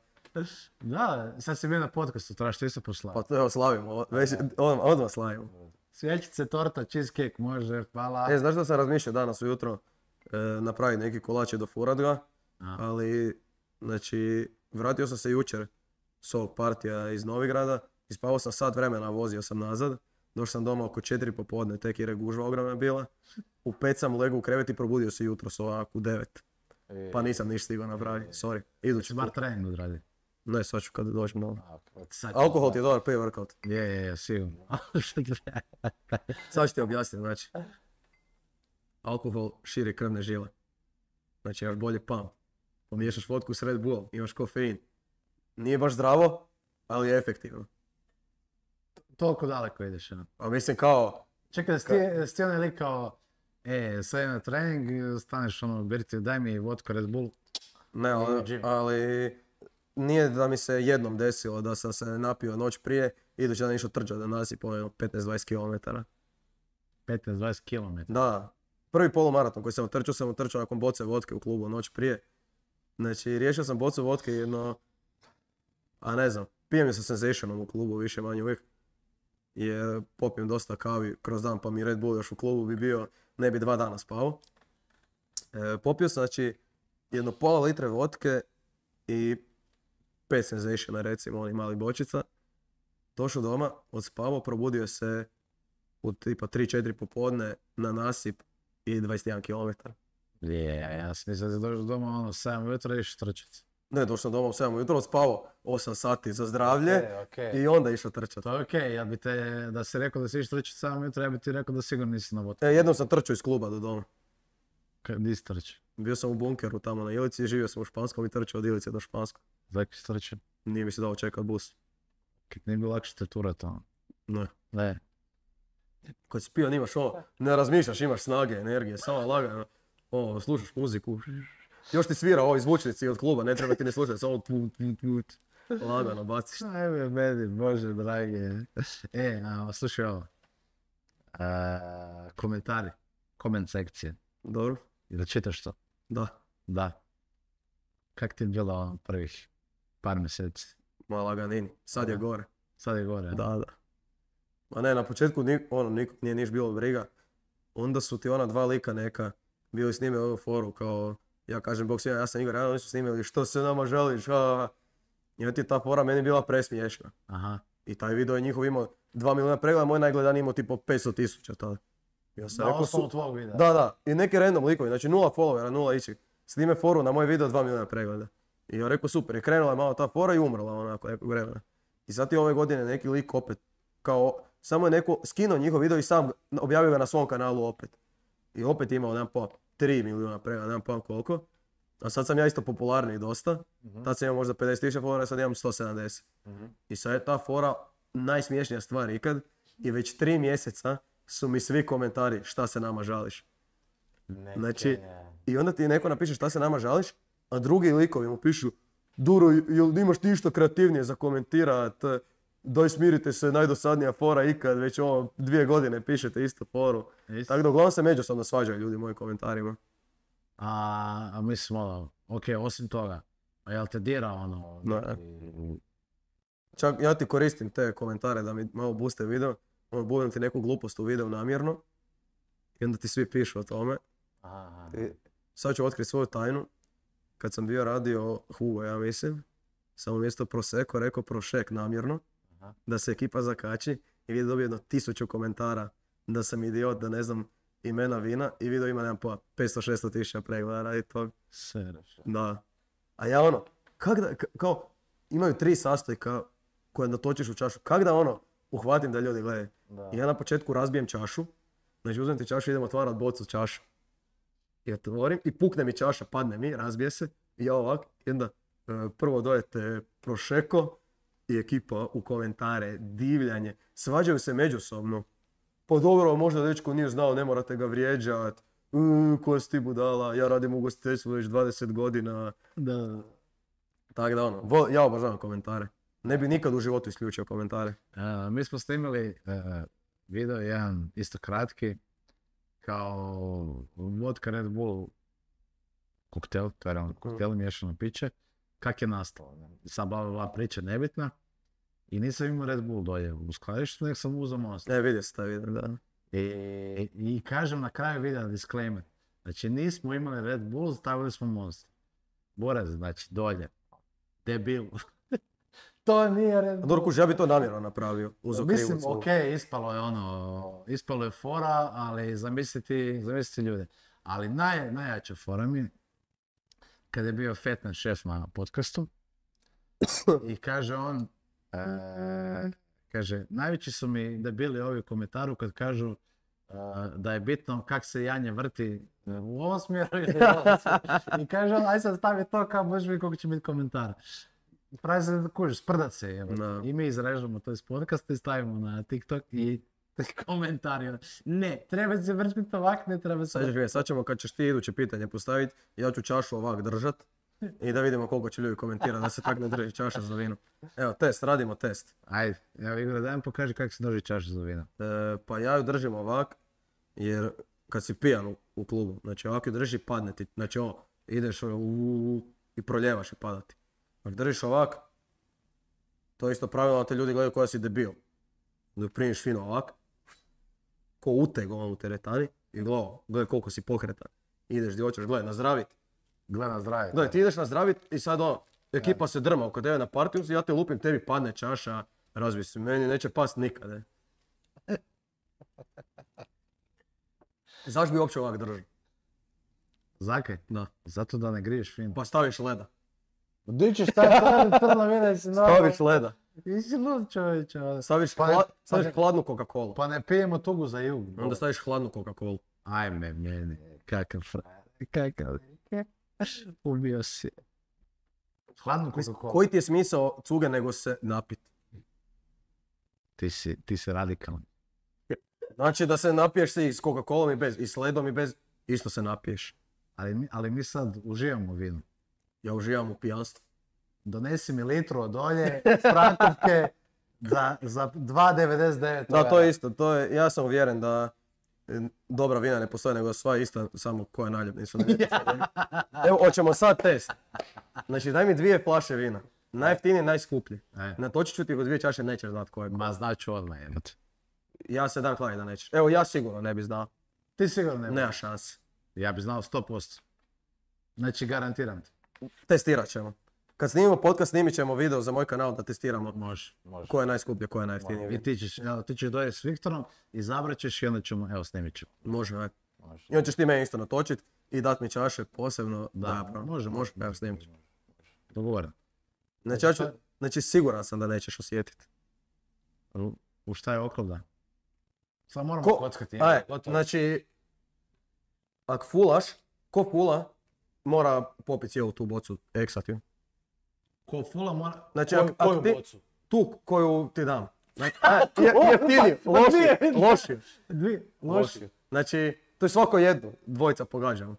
Da, sad si bio na podcastu, trebaš to isto proslaviti. Pa to evo slavimo, već odmah, odmah slavimo. Svjećice, torta, cheesecake, može, hvala. E, znaš da sam razmišljao danas ujutro e, neki kolače do furat ga, ali, znači, vratio sam se jučer s ovog partija iz Novigrada, ispavao sam sat vremena, vozio sam nazad Došao sam doma oko četiri popodne, tek je gužva ogromna bila. U pet sam legu u krevet i probudio se jutro s ovako u devet. E. Pa nisam ništa stigao napraviti, e. sorry. Idući znači, bar trening odradi. Ne, sad ću kad dođem malo. Alkohol ti je dobar pije workout. Je, je, je, sigurno. sad ću ti objasniti, znači. Alkohol širi krvne žile. Znači, još bolje pam. Pomiješaš vodku sred Red imaš kofein. Nije baš zdravo, ali je efektivno toliko daleko ideš. Ono. A pa mislim kao... Čekaj, da ti onaj lik kao, e, sad je na trening, staneš ono, Berti, daj mi Vodka Red Bull. Ne, ono, ali nije da mi se jednom desilo da sam se napio noć prije, idući dan išao trđa da nasipam 15-20 km. 15-20 km? Da. Prvi polumaraton koji sam otrčao, sam trčao nakon boce vodke u klubu noć prije. Znači, riješio sam bocu vodke jedno, a ne znam, pijem je sa Sensationom u klubu više manje uvijek jer popijem dosta kavi kroz dan pa mi Red Bull još u klubu bi bio, ne bi dva dana spao. E, popio sam znači jedno pola litre vodke i pet Senzationa recimo, oni mali bočica. Došao doma, odspavao, probudio se u tipa 3-4 popodne na nasip i 21 km. Je, yeah, ja sam mislim da došao doma ono 7 vjetra i trčati ne došao sam doma u 7 ujutro, spavao 8 sati za zdravlje i onda išao trčat. To pa je okej, ja bi te, da si rekao da si išao trčat 7 ujutro, ja bi ti rekao da sigurno nisi na vodu. E, jednom sam trčao iz kluba do doma. Gdje si trčao? Bio sam u bunkeru tamo na Ilici, živio sam u Španskom i trčao od Ilice do Španskog. Zakaj si trčao? Nije mi se dao čekat bus. Kad nije bilo lakše te tamo? Ono? Ne. Ne. Kad si pio nimaš ovo, ne razmišljaš, imaš snage, energije, samo lagano. Ovo, slušaš muziku, još ti svira ovi ovaj zvučnici od kluba, ne treba ti ni slušati, samo put, put, put, Lagano baciš. Ajme, meni, bože, drage. E, a, slušaj ovo. komentari, koment sekcije. Dobro. I da čitaš to? Da. Da. Kak ti je bilo ono prvih par mjeseci? Ma laganini, sad je gore. Sad je gore, Da, da. Ma ne, na početku ono, nikog nije niš bilo briga. Onda su ti ona dva lika neka bili s njime ovu foru kao ja kažem bok ja sam Igor, ja, oni su snimili što se nama želiš, I ti ta fora meni bila presmiješna. Aha. I taj video je njihov imao dva milijuna pregleda, moj najgledaniji imao tipo 500 tisuća tada. Ja sam rekao videa. Da, da. I neke random likovi, znači nula followera, nula ići. Snime foru na moj video dva milijuna pregleda. I ja rekao super, je krenula je malo ta fora i umrla onako nekog vremena. I sad ti ove godine neki lik opet, kao, samo je neko skinuo njihov video i sam objavio ga na svom kanalu opet. I opet imao jedan pop. 3 milijuna prema, nemam pojma koliko. A sad sam ja isto popularniji dosta. Uh-huh. Tad sam imao možda tisuća fora, sad imam 170. uh mhm. I sad je ta fora najsmiješnija stvar ikad. I već tri mjeseca su mi svi komentari šta se nama žališ. Znači, i onda ti neko napiše šta se nama žališ, a drugi likovi mu pišu Duro, jel imaš ti što kreativnije za komentirat, doj smirite se, najdosadnija fora ikad, već ovo dvije godine pišete istu foru. Isto. Tako da uglavnom se međusobno svađaju ljudi u mojim komentarima. A, a mislim ono, ok, osim toga, a jel te dira ono? Čak ja ti koristim te komentare da mi malo booste video, ono budem ti neku glupost u video namjerno i onda ti svi pišu o tome. Aha. I sad ću otkriti svoju tajnu. Kad sam bio radio Hugo, ja mislim, sam mjesto proseko rekao Prošek namjerno da se ekipa zakači i vidio dobio jedno tisuću komentara da sam idiot, da ne znam imena vina i video ima nemam 500-600 tisuća pregleda radi tog. Da. A ja ono, kak da, kao, imaju tri sastojka koje natočiš u čašu, kak da ono, uhvatim da ljudi gledaju. I ja na početku razbijem čašu, znači uzmem ti čašu i idem otvarat bocu čašu. I otvorim i pukne mi čaša, padne mi, razbije se. I ja ovak, i onda e, prvo dojete prošeko, i ekipa u komentare, divljanje, svađaju se međusobno. Pa dobro, možda dečko nije znao, ne morate ga vrijeđat. U, ko si ti budala, ja radim u gostiteljstvu već 20 godina. Da. Tako da ono, ja obožavam komentare. Ne bi nikad u životu isključio komentare. E, mi smo snimili imali e, video jedan isto kratki kao vodka Red Bull koktel, to je ono, koktel mhm. miješano piće kak je nastala. bava ova priča nebitna. I nisam imao Red Bull dolje u skladištu, nek sam uzao most. Ne, vidio ste, vidim, da. I, e, i, kažem na kraju videa disclaimer. Znači nismo imali Red Bull, stavili smo most. Boraz, znači dolje. Debil. to nije Red Bull. Dorkuš, ja bi to namjerno napravio. Uzo Mislim, ok, ispalo je ono, ispalo je fora, ali zamisliti, zamisliti ljude. Ali naj, najjača fora mi kad je bio fetan šef na podcastu i kaže on, e, kaže, najveći su mi da bili ovi u komentaru kad kažu e, da je bitno kak se Janje vrti e, u ovom smjeru I kaže aj sad stavi to kao možeš vidjeti koliko će biti komentara. Pravi se da kužiš, sprdat se. I mi izrežemo to iz podcasta i stavimo na TikTok i komentar. Ono, ne, treba se vršiti ovak, ne treba se... Sad, sad ćemo kad ćeš ti iduće pitanje postaviti, ja ću čašu ovak držat i da vidimo koliko će ljudi komentirati da se tak ne drži čaša za vino. Evo, test, radimo test. Ajde, evo Igor, daj mi pokaži kako se drži čaša za vino. E, pa ja ju držim ovak, jer kad si pijan u, klubu, znači ovak ju drži padne ti, znači ovo, ideš ono, u, i proljevaš i padati. Ako držiš ovak, to je isto pravilo da te ljudi gledaju koja si debil. Da primiš fino ovak, ko uteg on u teretani i glo, gledaj koliko si pokretan. Ideš gdje hoćeš, gledaj, nazdravit. Gledaj, nazdravit. Gledaj, ti ideš nazdravit i sad ono, ekipa se drma oko tebe na partiju, ja te lupim, tebi padne čaša, razbi meni neće past nikad. E. Zašto bi uopće ovak držao? Zakaj? Da. Zato da ne griješ fin. Pa staviš leda. Gdje ćeš staviti crna i si Staviš leda. Izlov čovječe, Staviš, pa, pa staviš hladnu Coca-Cola. Pa ne pijemo tugu za jugu. Onda staviš hladnu Coca-Cola. Ajme mene, kakav fra. kakav. Ubio si. Hladnu Coca-Cola. Koji ti je smisao cuge nego se napit? Ti si, ti si radikalan. Znači da se napiješ si s Coca-Colom i bez, i s ledom i bez, isto se napiješ. Ali, ali mi sad uživamo vinu, Ja uživam u pijanstvu donesi mi litru od dolje za, za 2,99. Da, to je isto. To je, ja sam uvjeren da e, dobra vina ne postoje, nego sva ista, samo koja naljepnica su. Evo, hoćemo sad test. Znači, daj mi dvije flaše vina. Najjeftinije, najskuplji. E. Natočit ću ti kod dvije čaše, nećeš znat koje. Ma znaću odmah jednat. Ja se dan kladim da nećeš. Evo, ja sigurno ne bi znao. Ti sigurno ne Nema šanse. Ja bi znao 100%. Znači, garantiram ti. Testirat ćemo. Kad snimimo podcast, snimit ćemo video za moj kanal da testiramo. Može, može. Ko je najskuplje, ko je najjeftinije. I ti ćeš, evo, s Viktorom, izabrat ćeš i onda ćemo, evo, snimit ćemo. Može, aj. Može. I onda ćeš ti meni isto natočit i dat mi čaše posebno. Da, ja može, može, evo, snimit ćemo. Dogovoren. Znači, ja ću, znači, siguran sam da nećeš osjetiti. U šta je da? Samo moramo kockati. Aj, znači, ako fulaš, ko fula, mora popiti cijelu tu bocu eksativno Ko fula mora... Znači, ako bocu? Tu koju ti dam. Znači, a, je, loši, loši. loši. Znači, to je svako jedno, dvojica pogađamo.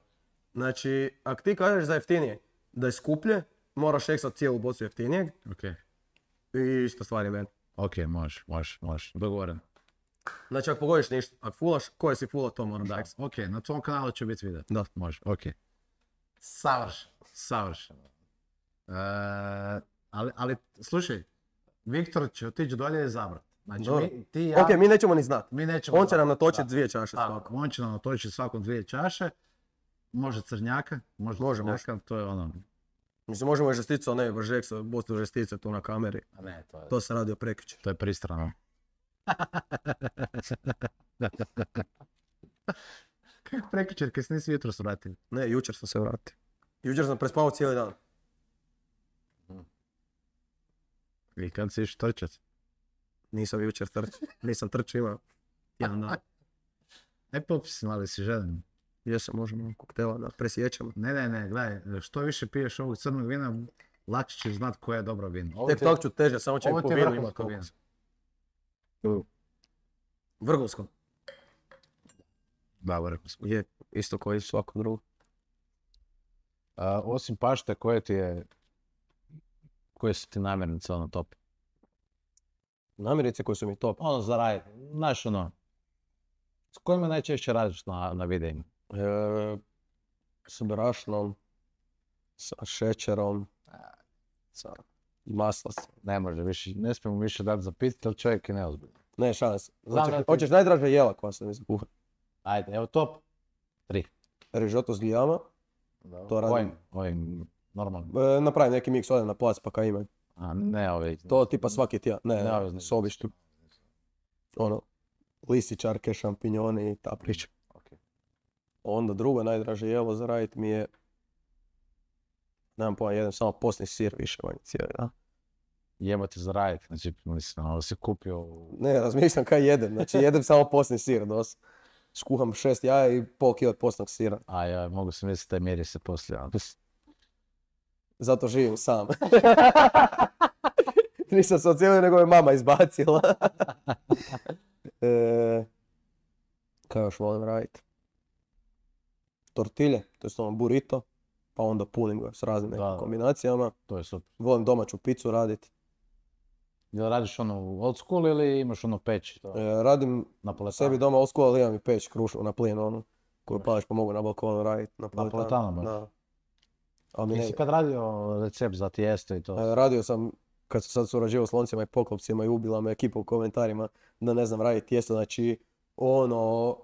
Znači, ako ti kažeš za jeftinije, da je skuplje, moraš eksat cijelu bocu jeftinijeg. Ok. I isto je meni. Ok, možeš, možeš, možeš dogovoreno. Znači ako pogodiš ništa, ako fulaš, koje si fula to moram da Ok, na tom kanalu će biti video. Da. Može, ok. Savršeno. Savršeno. Eh, ali, ali, slušaj, Viktor će otići dolje i zabrat. Znači, mi, ti ja... mi nećemo ni znati. Mi on će nam natočiti dvije čaše svakom. On će nam natočiti svakom dvije čaše. Može crnjaka, može, može to je ono... Mislim, možemo i žesticu, a ne bržek sa bostu žestice tu na kameri. A ne, to je... To se radi o To je pristrano. Kako prekičer, kad se nisi jutro vratili? Ne, jučer sam se vratio. Jučer sam prespavao cijeli dan. I kad si išao trčat? Nisam jučer trčao, nisam trčao imao ja pa da ali si želim. Jesam, možemo koktela da presjećamo. Ne, ne, ne, gledaj, što više piješ ovog crnog vina, lakše ćeš znat koje je dobro vino. Ovo Tek tako ću teže, samo će po vinu imat vina. Vrgovsko. Da, vrgovsko. Je, isto koji svako drugo. A, osim pašte, koje ti je koje su ti namirnice ono top? Namirnice koje su mi top? Ono za raj, znaš ono, s kojima najčešće radiš na, na videima? E, s brašnom, sa šećerom, sa maslom. Ne može više, ne smijemo više dati za pit, jer čovjek je neozbiljan. Ne, šans. Hoćeš, znači, hoćeš najdraže jela koja se mi uh, Ajde, evo top. Tri. Rižoto s gijama. To radim. ovim normalno. E, napravi neki mix, odem na plac pa kaj imaju. A ne ove. To tipa svaki tjedan, ne, ne, ne sobištu. Ono, lisičarke, šampinjoni i ta priča. Okay. Onda drugo najdraže jelo za radit mi je, nemam pojma, jedem samo posni sir više vanje cijeli da? Jemo ti za radit, znači mislim, ali ono, si kupio... Ne, razmišljam kaj jedem, znači jedem samo posni sir, dos. Skuham šest jaja i pol kilo postnog sira. A ja, mogu se misliti da mjeri se poslije. Zato živim sam. Nisam se nego me mama izbacila. e, kaj još volim raditi? Tortilje, to je ono burrito, pa onda punim s raznim kombinacijama. To je Volim domaću picu raditi. Jel radiš ono old school ili imaš ono peći? E, radim na sebi doma old school, ali imam i peć krušu na plin, onu koju pališ pa mogu na balkonu raditi. Na poletanu ali nisi kad radio recept za tijesto i to? Radio sam, kad sam sad surađivao s loncima i poklopcima i ubila me ekipa u komentarima da ne znam raditi tijesto, znači ono,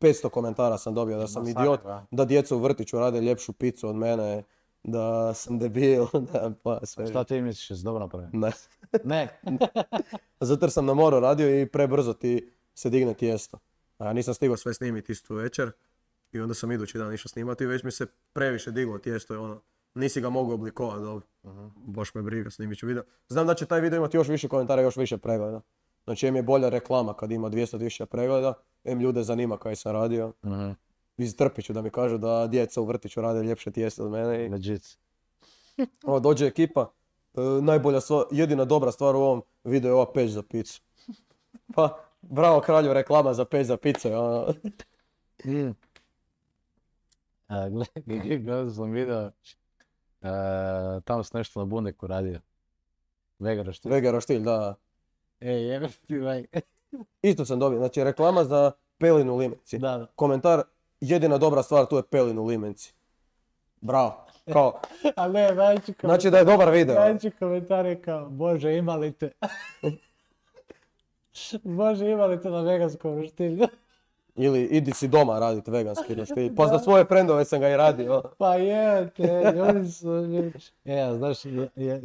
500 komentara sam dobio da sam idiot, da. djecu u vrtiću rade ljepšu picu od mene, da sam debil, da pa sve. Šta ti misliš, jesi dobro napravio? Ne. ne. Zato jer sam na moru radio i prebrzo ti se digne tijesto. A nisam stigao sve snimiti istu večer. I onda sam idući dan išao snimati i već mi se previše diglo tijesto je ono. Nisi ga mogao oblikovati dobro. Uh-huh. Baš me briga, snimit ću video. Znam da će taj video imati još više komentara, još više pregleda. Znači, em je bolja reklama kad ima više pregleda, em ljude zanima kaj sam radio. Uh-huh. ću da mi kažu da djeca u vrtiću rade ljepše tijesto od mene. I... Legit. O, dođe ekipa, e, najbolja stvar, jedina dobra stvar u ovom videu je ova peć za picu. Pa, bravo kralju, reklama za peć za picu. Ono. A, sam video, tamo sam nešto na buneku radio. Vega roštilj. Vega da. E, jebe ti vaj. Isto sam dobio, znači reklama za pelinu limenci. Da, da. Komentar, jedina dobra stvar tu je pelinu limenci. Bravo. Kao... A ne, Znači da je dobar video. Znači komentar je kao, bože imali te. bože imali te na Vegarskom roštilju. Ili idi si doma raditi veganski roštilj. Pa za svoje prendove sam ga i radio. Pa je, te, oni su E, znaš, je,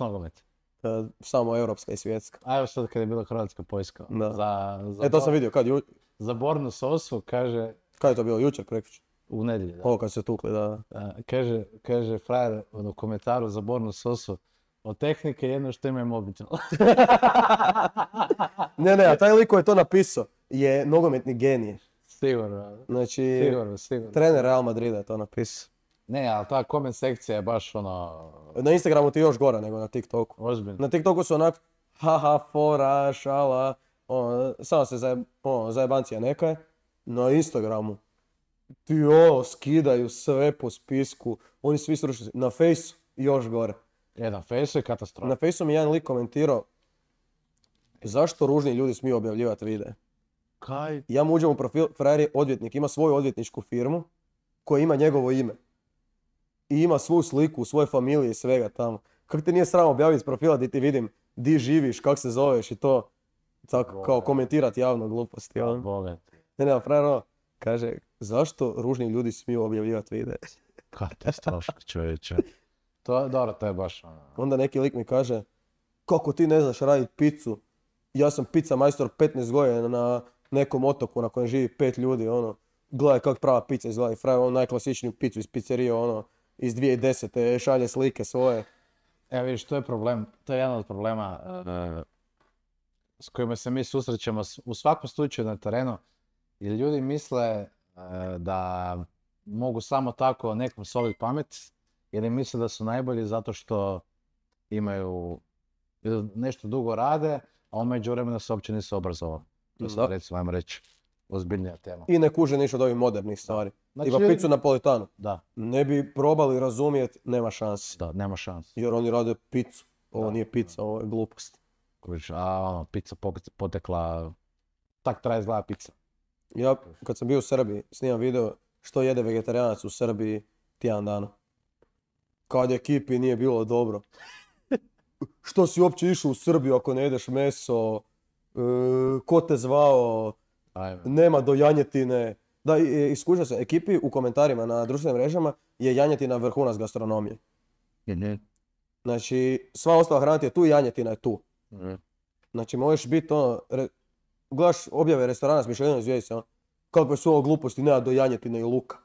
nogomet? E, samo europska i svjetska. A evo sad kad je bila Hrvatska pojska Za, e, to sam vidio kad ju... Za Bornu Sosu kaže... Kad je to bilo, jučer, prekvić U nedjelju, da. Ovo kad se tukli, da. E, kaže, frajer u komentaru za Bornu Sosu, od tehnike jedno što imaju mobitel. ne, ne, a taj liko je to napisao je nogometni genije. Sigurno. Znači, sigurno, trener Real Madrida je to napis. Ne, ali ta comment sekcija je baš ono... Na Instagramu ti još gora nego na TikToku. Ozbiljno. Na TikToku su onak haha, fora, šala, ono, samo se ono, zajebancija neka je. Na Instagramu ti o skidaju sve po spisku, oni svi srušili Na Face još gore. E, na Face je katastrofa. Na Face mi jedan lik komentirao zašto ružni ljudi smiju objavljivati videe. Kaj? ja mu uđem u profil, frajer je odvjetnik, ima svoju odvjetničku firmu koja ima njegovo ime. I ima svu sliku, svoje familije i svega tamo. Kako ti nije sram objaviti profila gdje ti vidim di živiš, kak se zoveš i to. Tako kao komentirati javno gluposti. Ja, pa, ono. Ne, ne, frajer ono, kaže, zašto ružni ljudi smiju objavljivati videe? Katastrofa čovječe. To, dobro, to je baš ono. Onda neki lik mi kaže, kako ti ne znaš raditi picu? Ja sam pizza majstor 15 godina na nekom otoku na kojem živi pet ljudi, ono, gledaj kako prava pizza izgleda i ono najklasičniju picu iz pizzerije, ono, iz 2010. E, šalje slike svoje. Evo vidiš, to je problem, to je jedan od problema eh, s kojima se mi susrećemo u svakom slučaju na terenu. Jer ljudi misle eh, da mogu samo tako nekom solid pamet, jer misle da su najbolji zato što imaju eh, nešto dugo rade, a on među vremena se uopće nisu obrazovali. To sam, recimo, reći, ozbiljnija tema. I ne kuže ništa od ovih modernih stvari. Znači, Iba picu na politanu. Da. Ne bi probali razumjeti, nema šanse. Da, nema šanse. Jer oni rade picu. Ovo nije pizza, ovo je glupost. Kojiš, a ono, pizza potekla, tak traje zgleda pica. Ja, kad sam bio u Srbiji, snimam video što jede vegetarijanac u Srbiji tjedan dana. Kad ekipi nije bilo dobro. što si uopće išao u Srbiju ako ne jedeš meso, E, ko te zvao, nema do janjetine. Da, iskušao se, ekipi u komentarima na društvenim mrežama je janjetina vrhunac gastronomije. Ne. Znači, sva ostala hrana je tu i janjetina je tu. Znači, možeš biti ono, re, gledaš objave restorana s Mišelinom zvijezice, ono, kako su ovo gluposti, nema do janjetine i luka.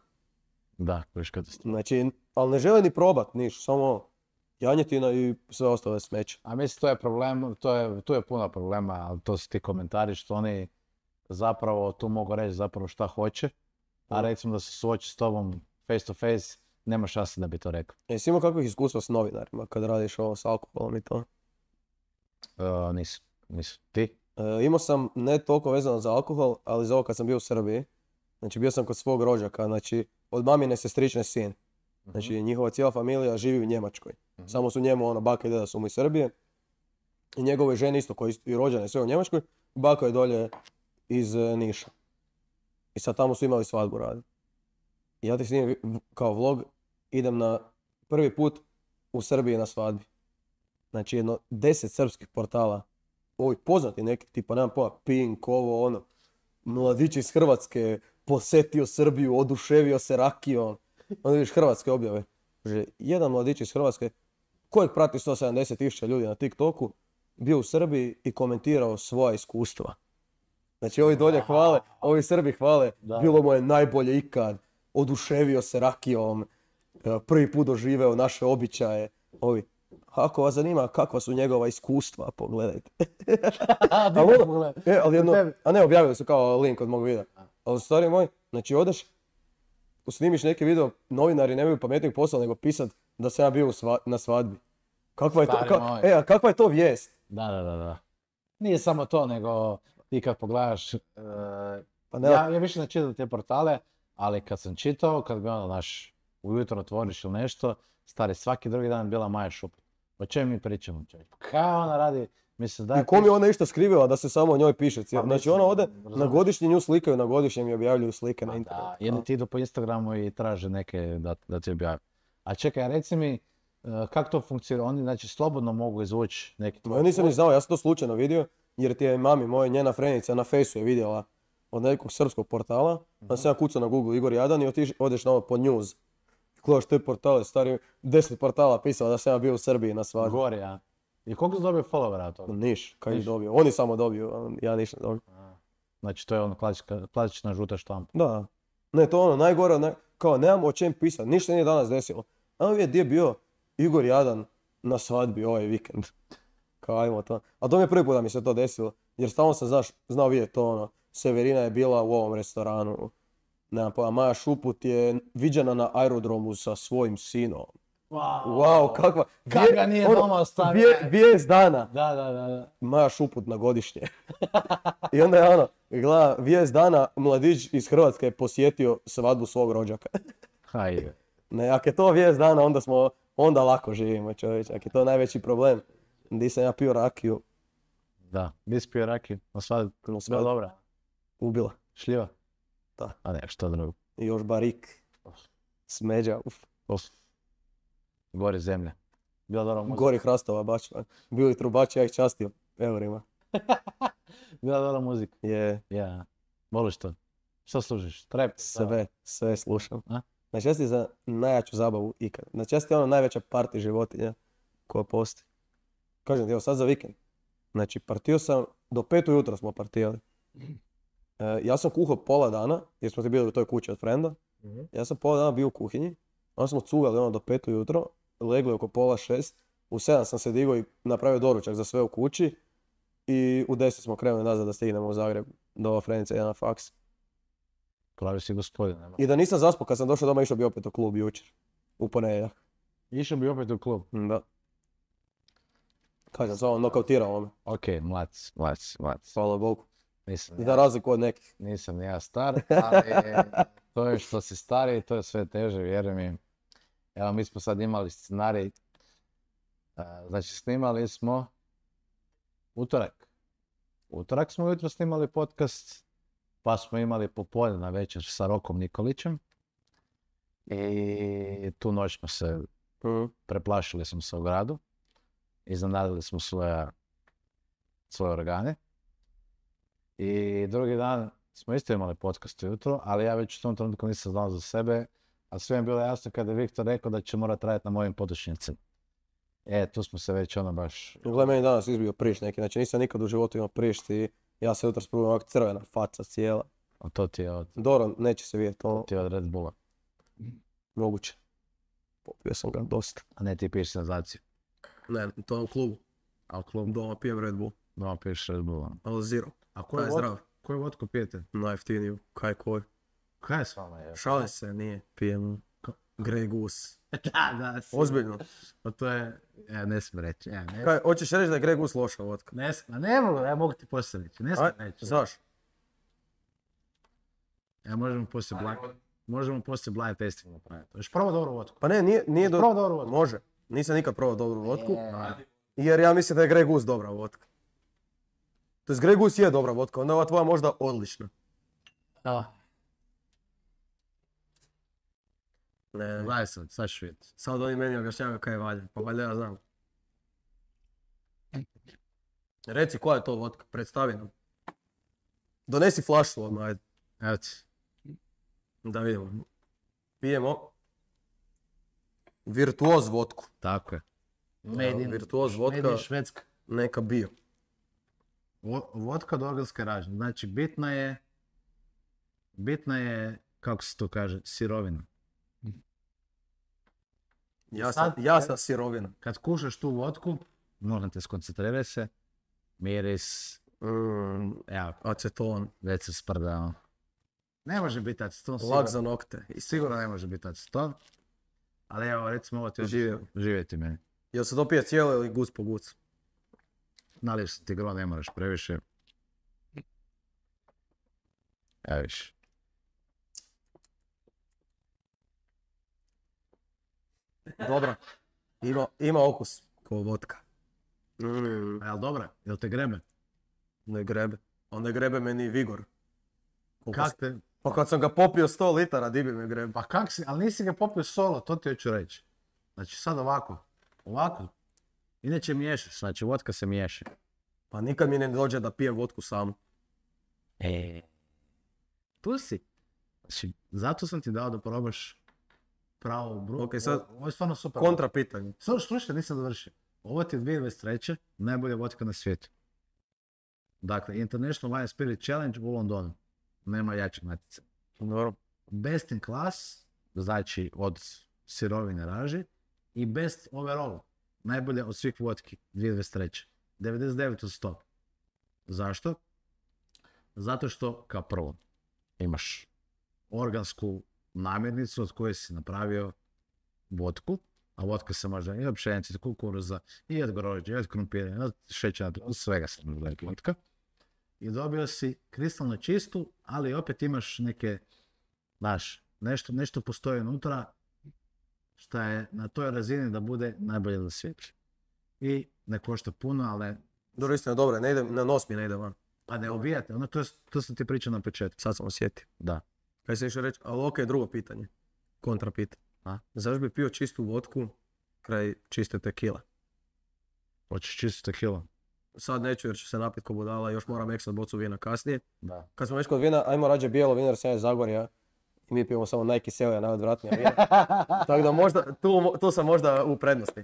Da, viš Znači, ali ne žele ni probat niš, samo ono, janjetina i sve ostale smeće. A mislim, to je problem, to je, tu je puno problema, ali to su ti komentari što oni zapravo tu mogu reći zapravo šta hoće, a mm. recimo da se suoči s tobom face to face, nema šanse da bi to rekao. Jesi imao kakvih iskustva s novinarima kad radiš ovo s alkoholom i to? Uh, nisam, nisam. Ti? E, imao sam ne toliko vezano za alkohol, ali za ovo kad sam bio u Srbiji. Znači bio sam kod svog rođaka, znači od mamine sestrične sin. Znači mhm. njihova cijela familija živi u Njemačkoj. Mhm. Samo su njemu, ono, baka i deda su mu iz Srbije. I njegove žene isto, koji i rođene sve u Njemačkoj. Baka je dolje iz e, Niša. I sad tamo su imali svadbu raditi. I ja ti snimim kao vlog, idem na prvi put u Srbiji na svadbi. Znači jedno deset srpskih portala, ovi poznati neki, tipa nemam pojma, Pink, ovo, ono, mladić iz Hrvatske, posetio Srbiju, oduševio se rakijom. Onda vidiš hrvatske objave. jedan mladić iz Hrvatske je prati 170 tisuća ljudi na TikToku, bio u Srbiji i komentirao svoja iskustva. Znači ovi dolje hvale, ovi Srbi hvale, bilo mu je najbolje ikad, oduševio se rakijom, e, prvi put doživeo naše običaje, ovi. Ako vas zanima kakva su njegova iskustva, pogledajte. Ono, e, a ne, objavili su kao link od mog videa. Ali stari moj, znači odeš, snimiš neki video, novinari nemaju pametnijeg posla nego pisat da sam ja bio sva, na svadbi. Kakva je, to, e, a kakva je to vijest? Da, da, da, da. Nije samo to, nego ti kad pogledaš... E, pa ne, ja, ja više ne čitam te portale, ali kad sam čitao, kad bi ono, naš, ujutro otvoriš ili nešto, stari, svaki drugi dan bila Maja Šup. O čemu mi pričamo? Pa kao ona radi, Mislim, da I kom je ona išta skrivila da se samo o njoj piše pa cijelo? Znači ona ode na godišnji nju slikaju, na godišnjem mi objavljuju slike na pa internetu. Da, jedni ti idu po Instagramu i traže neke da, da ti objavljaju. A čekaj, reci mi, e, kako to funkcionira? Oni znači slobodno mogu izvući neki... Ja nisam ni znao, ja sam to slučajno vidio, jer ti je mami moja, njena frenica na fejsu je vidjela od nekog srpskog portala, pa sam ja kucao na Google Igor Jadan i otiš, odeš na ovo po news. što te portale, stari, deset portala pisao da sam ja bio u Srbiji na svadu. Gori, ja. I koliko si dobio followera toga? Niš, kaj Niš. dobio. Oni samo dobio, ja ništa dobio. Znači to je ono klasična, žuta štampa. Da. Ne, to ono, najgore, kao nemam o čem pisati, ništa nije danas desilo a je gdje bio Igor Jadan na svadbi ovaj vikend. Kao ajmo to. A to mi je prvi put da mi se to desilo. Jer stalno sam znaš, znao vidjeti to ono. Severina je bila u ovom restoranu. Nemam pa Maja Šuput je viđena na aerodromu sa svojim sinom. Wow, wow kakva... Kako nije ono, doma ostavio. Vijest dana. Da, da, da, da. Maja Šuput na godišnje. I onda je ono, gleda, vijest dana mladić iz Hrvatske je posjetio svadbu svog rođaka. Hajde. Ne, ako je to vijest dana, onda smo, onda lako živimo čovječe. Ako je to najveći problem, di sam ja pio rakiju. Da, gdje si pio rakiju? No sva, dobra. Ubila. Šljiva? Da. A ne, što drugo. I još barik. Smeđa, uf. Uf. Gore zemlje. Bila dobra muzika. Gori hrastova bačva. Bili trubači, ja ih častio eurima. Bila dobra muzika. Je. Ja. Yeah. Voliš to? Što služiš? Trap? Sve, sve slušam. A? Znači, je za najjaču zabavu ikad. Znači, je ona najveća parti životinja koja postoji. Kažem ti, evo sad za vikend. Znači, partio sam, do pet ujutro smo partijali. E, ja sam kuhao pola dana, jer smo ti bili u toj kući od frenda. Mhm. Ja sam pola dana bio u kuhinji, onda smo cugali ono do pet ujutro, legli oko pola šest. U sedam sam se digao i napravio doručak za sve u kući. I u deset smo krenuli nazad da stignemo u Zagreb do Frenice, jedan faks. Pravi si gospodin. I da nisam zaspao, kad sam došao doma išao bi opet u klub jučer. U ponedjeljak. Išao bi opet u klub? Mm, da. sam samo nokautirao me. Ok, mlac, mlac, mlac. Hvala Bogu. Nisam Za ja, razliku od nekih. Nisam ja star, ali to je što si stariji, to je sve teže, vjerujem. mi. Evo, mi smo sad imali scenarij. Znači, snimali smo utorak. Utorak smo jutro snimali podcast pa smo imali popolje na večer sa Rokom Nikolićem. I tu noć se, mm-hmm. preplašili smo se u gradu. Iznenadili smo svoje, svoje organe. I drugi dan smo isto imali podcast ujutro, ali ja već u tom trenutku nisam znao za sebe. A sve mi je bilo jasno kada je Viktor rekao da će morat raditi na mojim podušnjicima. E, tu smo se već ono baš... Gle, meni danas izbio prišt neki, znači nisam nikad u životu imao prišt i ja se jutro sprobam ovak crvena faca cijela. A to ti je od... Dobro, neće se vidjeti ono. Ti je od Red Bulla. Moguće. Popio sam ga dosta. A ne ti piješ senzaciju? Ne, to je u klubu. A u klubu? Doma pijem Red Bull. Doma piješ Red Bulla. Ali zero. A koja je zdrav Koju vodku pijete? Najjeftiniju, kaj koju. Kaj je s vama je? se, nije. Pijem Grey Goose. da, da. Ozbiljno. Pa to je, ja ne smijem reći. Kaj, hoćeš reći da je Greg loša vodka? Ne smijem, ne mogu, ja mogu ti poslije Ne smijem reći. Zaš? Ja možemo poslije blag... Možemo poslije blind testing napraviti. Još prvo dobru vodku. Pa ne, nije, dobro, do... dobru vodku. Može. Nisam nikad probao dobru vodku. E, jer ja mislim da je Greg Us dobra vodka. To je Greg Us je dobra vodka, onda ova tvoja možda odlična. Da. Ne, ne. Gledaj sad, sad ću vidjeti. Sad oni meni objašnjavaju kaj je valja, pa valjda ja znam. Reci koja je to vodka, predstavi nam. Donesi flašu odmah, ajde. Evo ti. Da vidimo. Pijemo. Virtuoz vodku. Tako je. Made Virtuoz vodka. švedska. Neka bio. Votka vodka do organske ražnje. Znači, bitna je, bitna je, kako se to kaže, sirovina. Ja sam, ja sam sirovina. Kad kušaš tu vodku, moram te skoncentriraj se, miris, mm, evo, aceton. Već se sprdao. Ono. Ne može biti aceton. Lak za nokte. Sigurno ne može biti aceton. Ali evo, recimo ovo ti Živio. Živjeti meni. Jel se dopije cijelo ili guc po guc? Naliješ ti gro, ne moraš previše. Evo više. Dobro. Ima, ima okus. kao vodka. Mm. jel dobra? Jel te grebe? Ne grebe. on grebe meni vigor. te? Pa kad sam ga popio 100 litara, dibi me grebe. Pa kak si, ali nisi ga popio solo, to ti hoću reći. Znači sad ovako, ovako. Inače miješaš, znači vodka se miješa. Pa nikad mi ne dođe da pijem vodku sam. E, tu si. Znači, zato sam ti dao da probaš pravo bro. Ok, sad, ovo je stvarno super. Kontra pitanje. Samo što nisam završio. Ovo ti je 2023. najbolja vodka na svijetu. Dakle, International Wine Spirit Challenge u Londonu. Nema jačeg natjeca. Dobro. Best in class, znači od sirovine raži, i best overall, najbolje od svih vodki 2023. 99 od 100. Zašto? Zato što, kao prvo, imaš organsku namirnicu od koje si napravio vodku, a vodka se može i od pšenice, i od kukuruza, i od grožđa, i od krumpira, i od šećera, od svega se može vodka. I dobio si kristalno čistu, ali opet imaš neke, znaš, nešto, nešto postoji unutra šta je na toj razini da bude najbolje za svijet. I ne košta puno, ali... Dobro, istina, dobro, ne ide, na nos mi ne ide van. Pa ne obijate, ono to, to sam ti pričao na početku. Sad sam osjetio. Da. Kaj se išao reći, ali ok, drugo pitanje. Kontra pitanje. Zašto bi pio čistu vodku kraj čiste tekile? Hoćeš čistu tekila? Sad neću jer ću se napit ko budala, još moram eksat bocu vina kasnije. Da. Kad smo već kod vina, ajmo rađe bijelo vino jer sam je Zagorja. I mi pijemo samo najkiselija, najodvratnija vina. Tako da možda, tu, tu sam možda u prednosti.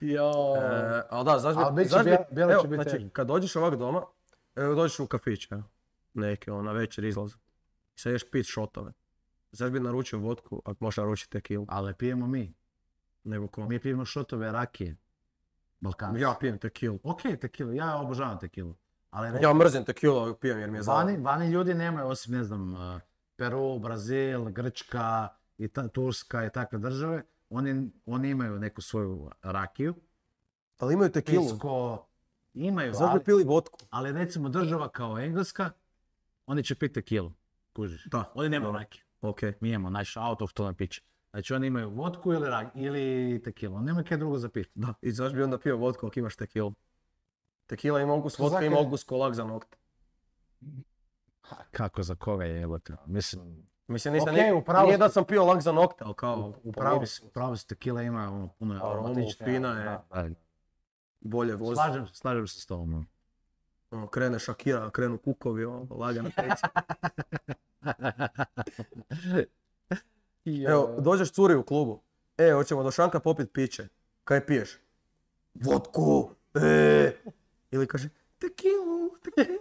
Jo. E, ali da, zašto bi... Znači, kad dođeš ovak doma, dođeš u kafić, neke on ona večer izlaze. I sad još pit šotove. Sad bi naručio vodku, ako možeš naručiti tekilu. Ali pijemo mi. Nego ko? Mi pijemo šotove rakije. Balkan. Ja pijem tekilu. Ok, tekilu, ja obožavam tekilu. Ali Ja mrzim tekilu, pijem jer mi je Vani, ljudi nemaju, osim ne znam, eh, Peru, Brazil, Grčka, i Turska i takve države. Oni, imaju neku svoju rakiju. Ali imaju tekilu. Pisko, imaju. Zato pili vodku. Ali recimo država kao Engleska, oni će piti tekilu. Kužiš? Da. Oni nemaju rake. Ok. Mi imamo naš autohtona piće. Znači oni imaju vodku ili, rak, ili tekilu, nema kaj drugo za pit. Da, i zašto bi onda pio vodku ako imaš tekilu? Tekila ima ugus vodka, ima ugus kolak za nokte. kako za koga je jebote? Mislim, Mislim, nisam, okay, nije, nije da sam pio lak za nokte, ali kao, U si. Upravo se tequila ima ono, puno ono, je je, bolje vozi. Slažem, slažem se s tobom. Ono. krene Shakira, krenu kukovi, ono, lagano Evo, dođeš curi u klubu. E, hoćemo do šanka popit piće. Kaj piješ? Vodku! E! Ili kaže, tekilu, tekilu.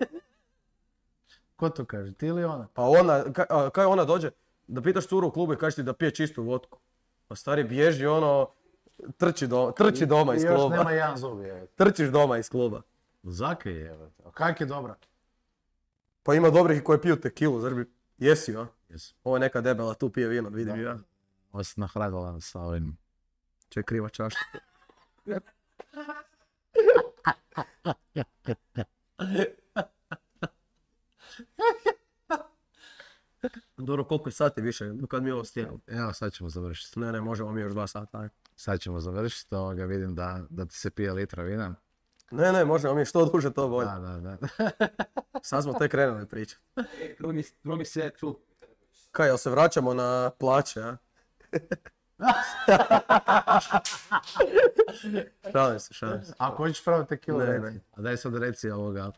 Ko to kaže, ti ili ona? Pa ona, kaj, ona dođe? Da pitaš curu u klubu i kažeš ti da pije čistu vodku. Pa stari bježi ono, trči, trči doma iz kluba. još nema jedan zub Trčiš doma iz kluba. Zakaj je, a kak je dobra? Pa ima dobrih koji piju tekilu, zar bi Jesi, jo? Ovo je neka debela, tu pije vino, vidim ja. Ovo se sa ovim. Če kriva čaša. Dobro, koliko je sati više, kad mi ovo stijelo? Evo, sad ćemo završiti. Ne, ne, možemo mi još dva sata. Sad ćemo završiti, ovoga vidim da, da ti se pije litra vina. Ne, ne, možemo mi što duže to bolje. Da, da, da. Sad smo tek krenuli pričati. Drugi se tu. Kaj, jel se vraćamo na plaće, a? šalim se, šalim se. Ako hoćeš pravo tequila, A daj sad reci ovoga,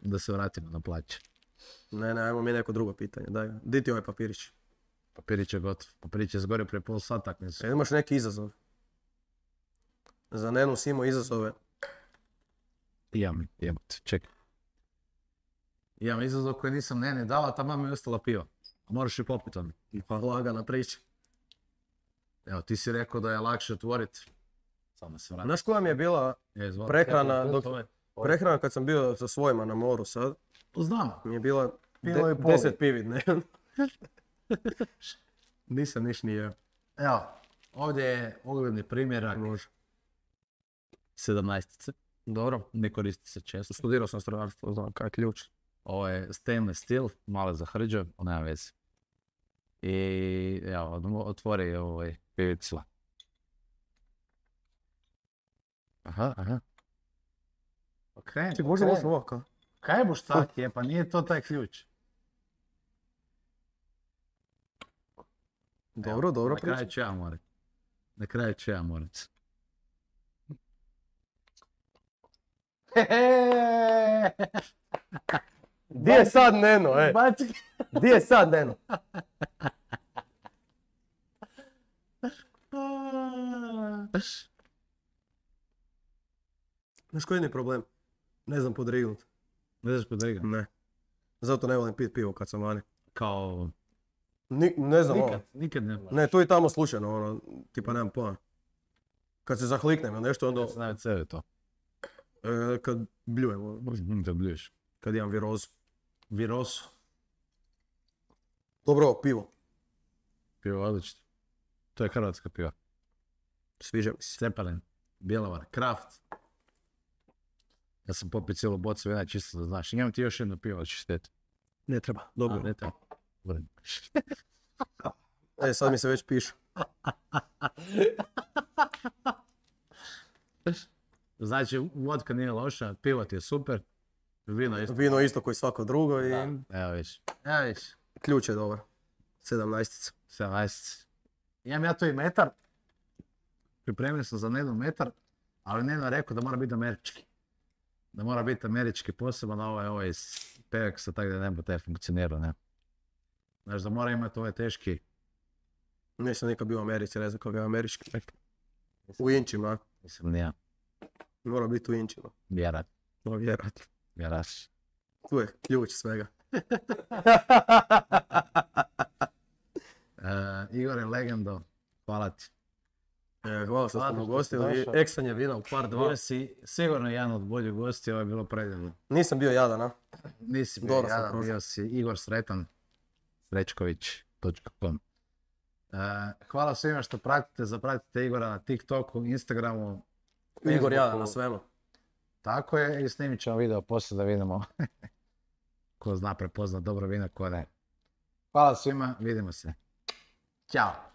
da se vratimo na plaće. Ne, ne, ajmo mi neko drugo pitanje, daj. Di ti ovaj papirić? Papirić je gotov. Papirić je zgorio prije pol sata, tako e, Imaš neki izazov? Za Nenu si imao izazove imam, imam, čekaj. Imam izazov koji nisam Nene dala, tama ta je ostala piva. Moraš i popit on. Pa lagana priča. Evo, ti si rekao da je lakše otvoriti. Samo se vratim. Znaš koja mi je bila e, prehrana, prehrana kad sam bio sa svojima na moru sad? Znam. Mi je bila deset pivi dnevno. nisam niš nije. Evo, ovdje je ogledni primjerak. Može. 17. Dobro. Ne koristi se često. Studirao sam strojarstvo, znam kaj je ključ. Ovo je stainless steel, male za hrđe, nema veze. I evo, otvori ovaj pivicla. Aha, aha. Okrenut, Ček, Kaj boš tak je, pa nije to taj ključ. Dobro, dobro priča. Na kraju ću ja morat. Na kraju ću ja morat. Di je sad Neno, e? Di je sad Neno? Znaš koji je problem? Ne znam podrignut. Ne znaš podrignut? Ne. Zato ne volim pit pivo kad sam vani. Kao... ne znam nikad, ono. Nikad ne volim. Ne, to i tamo slučajno, ono, tipa nemam pojma. Kad se zahliknem ili nešto, onda... znam, sve to. E, kad bljujem. da bljuješ. Kad imam viroz. Viroz. Dobro, pivo. Pivo odlično. To je hrvatska piva. Sviđa mi se. Bjelovar, Kraft. Ja sam popio cijelu bocu vina čisto da znaš. Imam ti još jedno pivo da ćeš Ne treba, dobro. ne treba. e, sad mi se već pišu. Znači, vodka nije loša, pivo ti je super, vino isto. Vino isto koji svako drugo i... Da. Evo viš. Evo viš. Ključ je dobar. Sedamnaestica. Sedamnaestica. Imam ja tu i metar. Pripremio sam za Nenu metar, ali Nena rekao da mora biti američki. Da mora biti američki poseban, a ovaj, ovaj iz PX-a, tako da ne bude funkcionirao, funkcionira, ne. Znači da mora imati ovaj teški... Nisam nikad bio u Americi, ne znam koga je američki. U inčima. Mislim, ja. Mora biti u inčima. vjerat No, vjerat. Vjeraš. Tu je ključ svega. uh, je legendo, hvala ti. E, hvala što smo gostili. je vina u par dva. si sigurno jedan od boljih gosti, ovo je bilo predivno. Nisam bio jadan, a? Nisi bio Dobro jadan, bio si Igor Sretan, srećković.com. Uh, e, hvala svima što pratite, zapratite Igora na TikToku, Instagramu, Igor ja na svemu Tako je i snimit ćemo video poslije da vidimo ko zna prepoznat dobro vino, ko ne. Hvala svima, vidimo se. Ćao.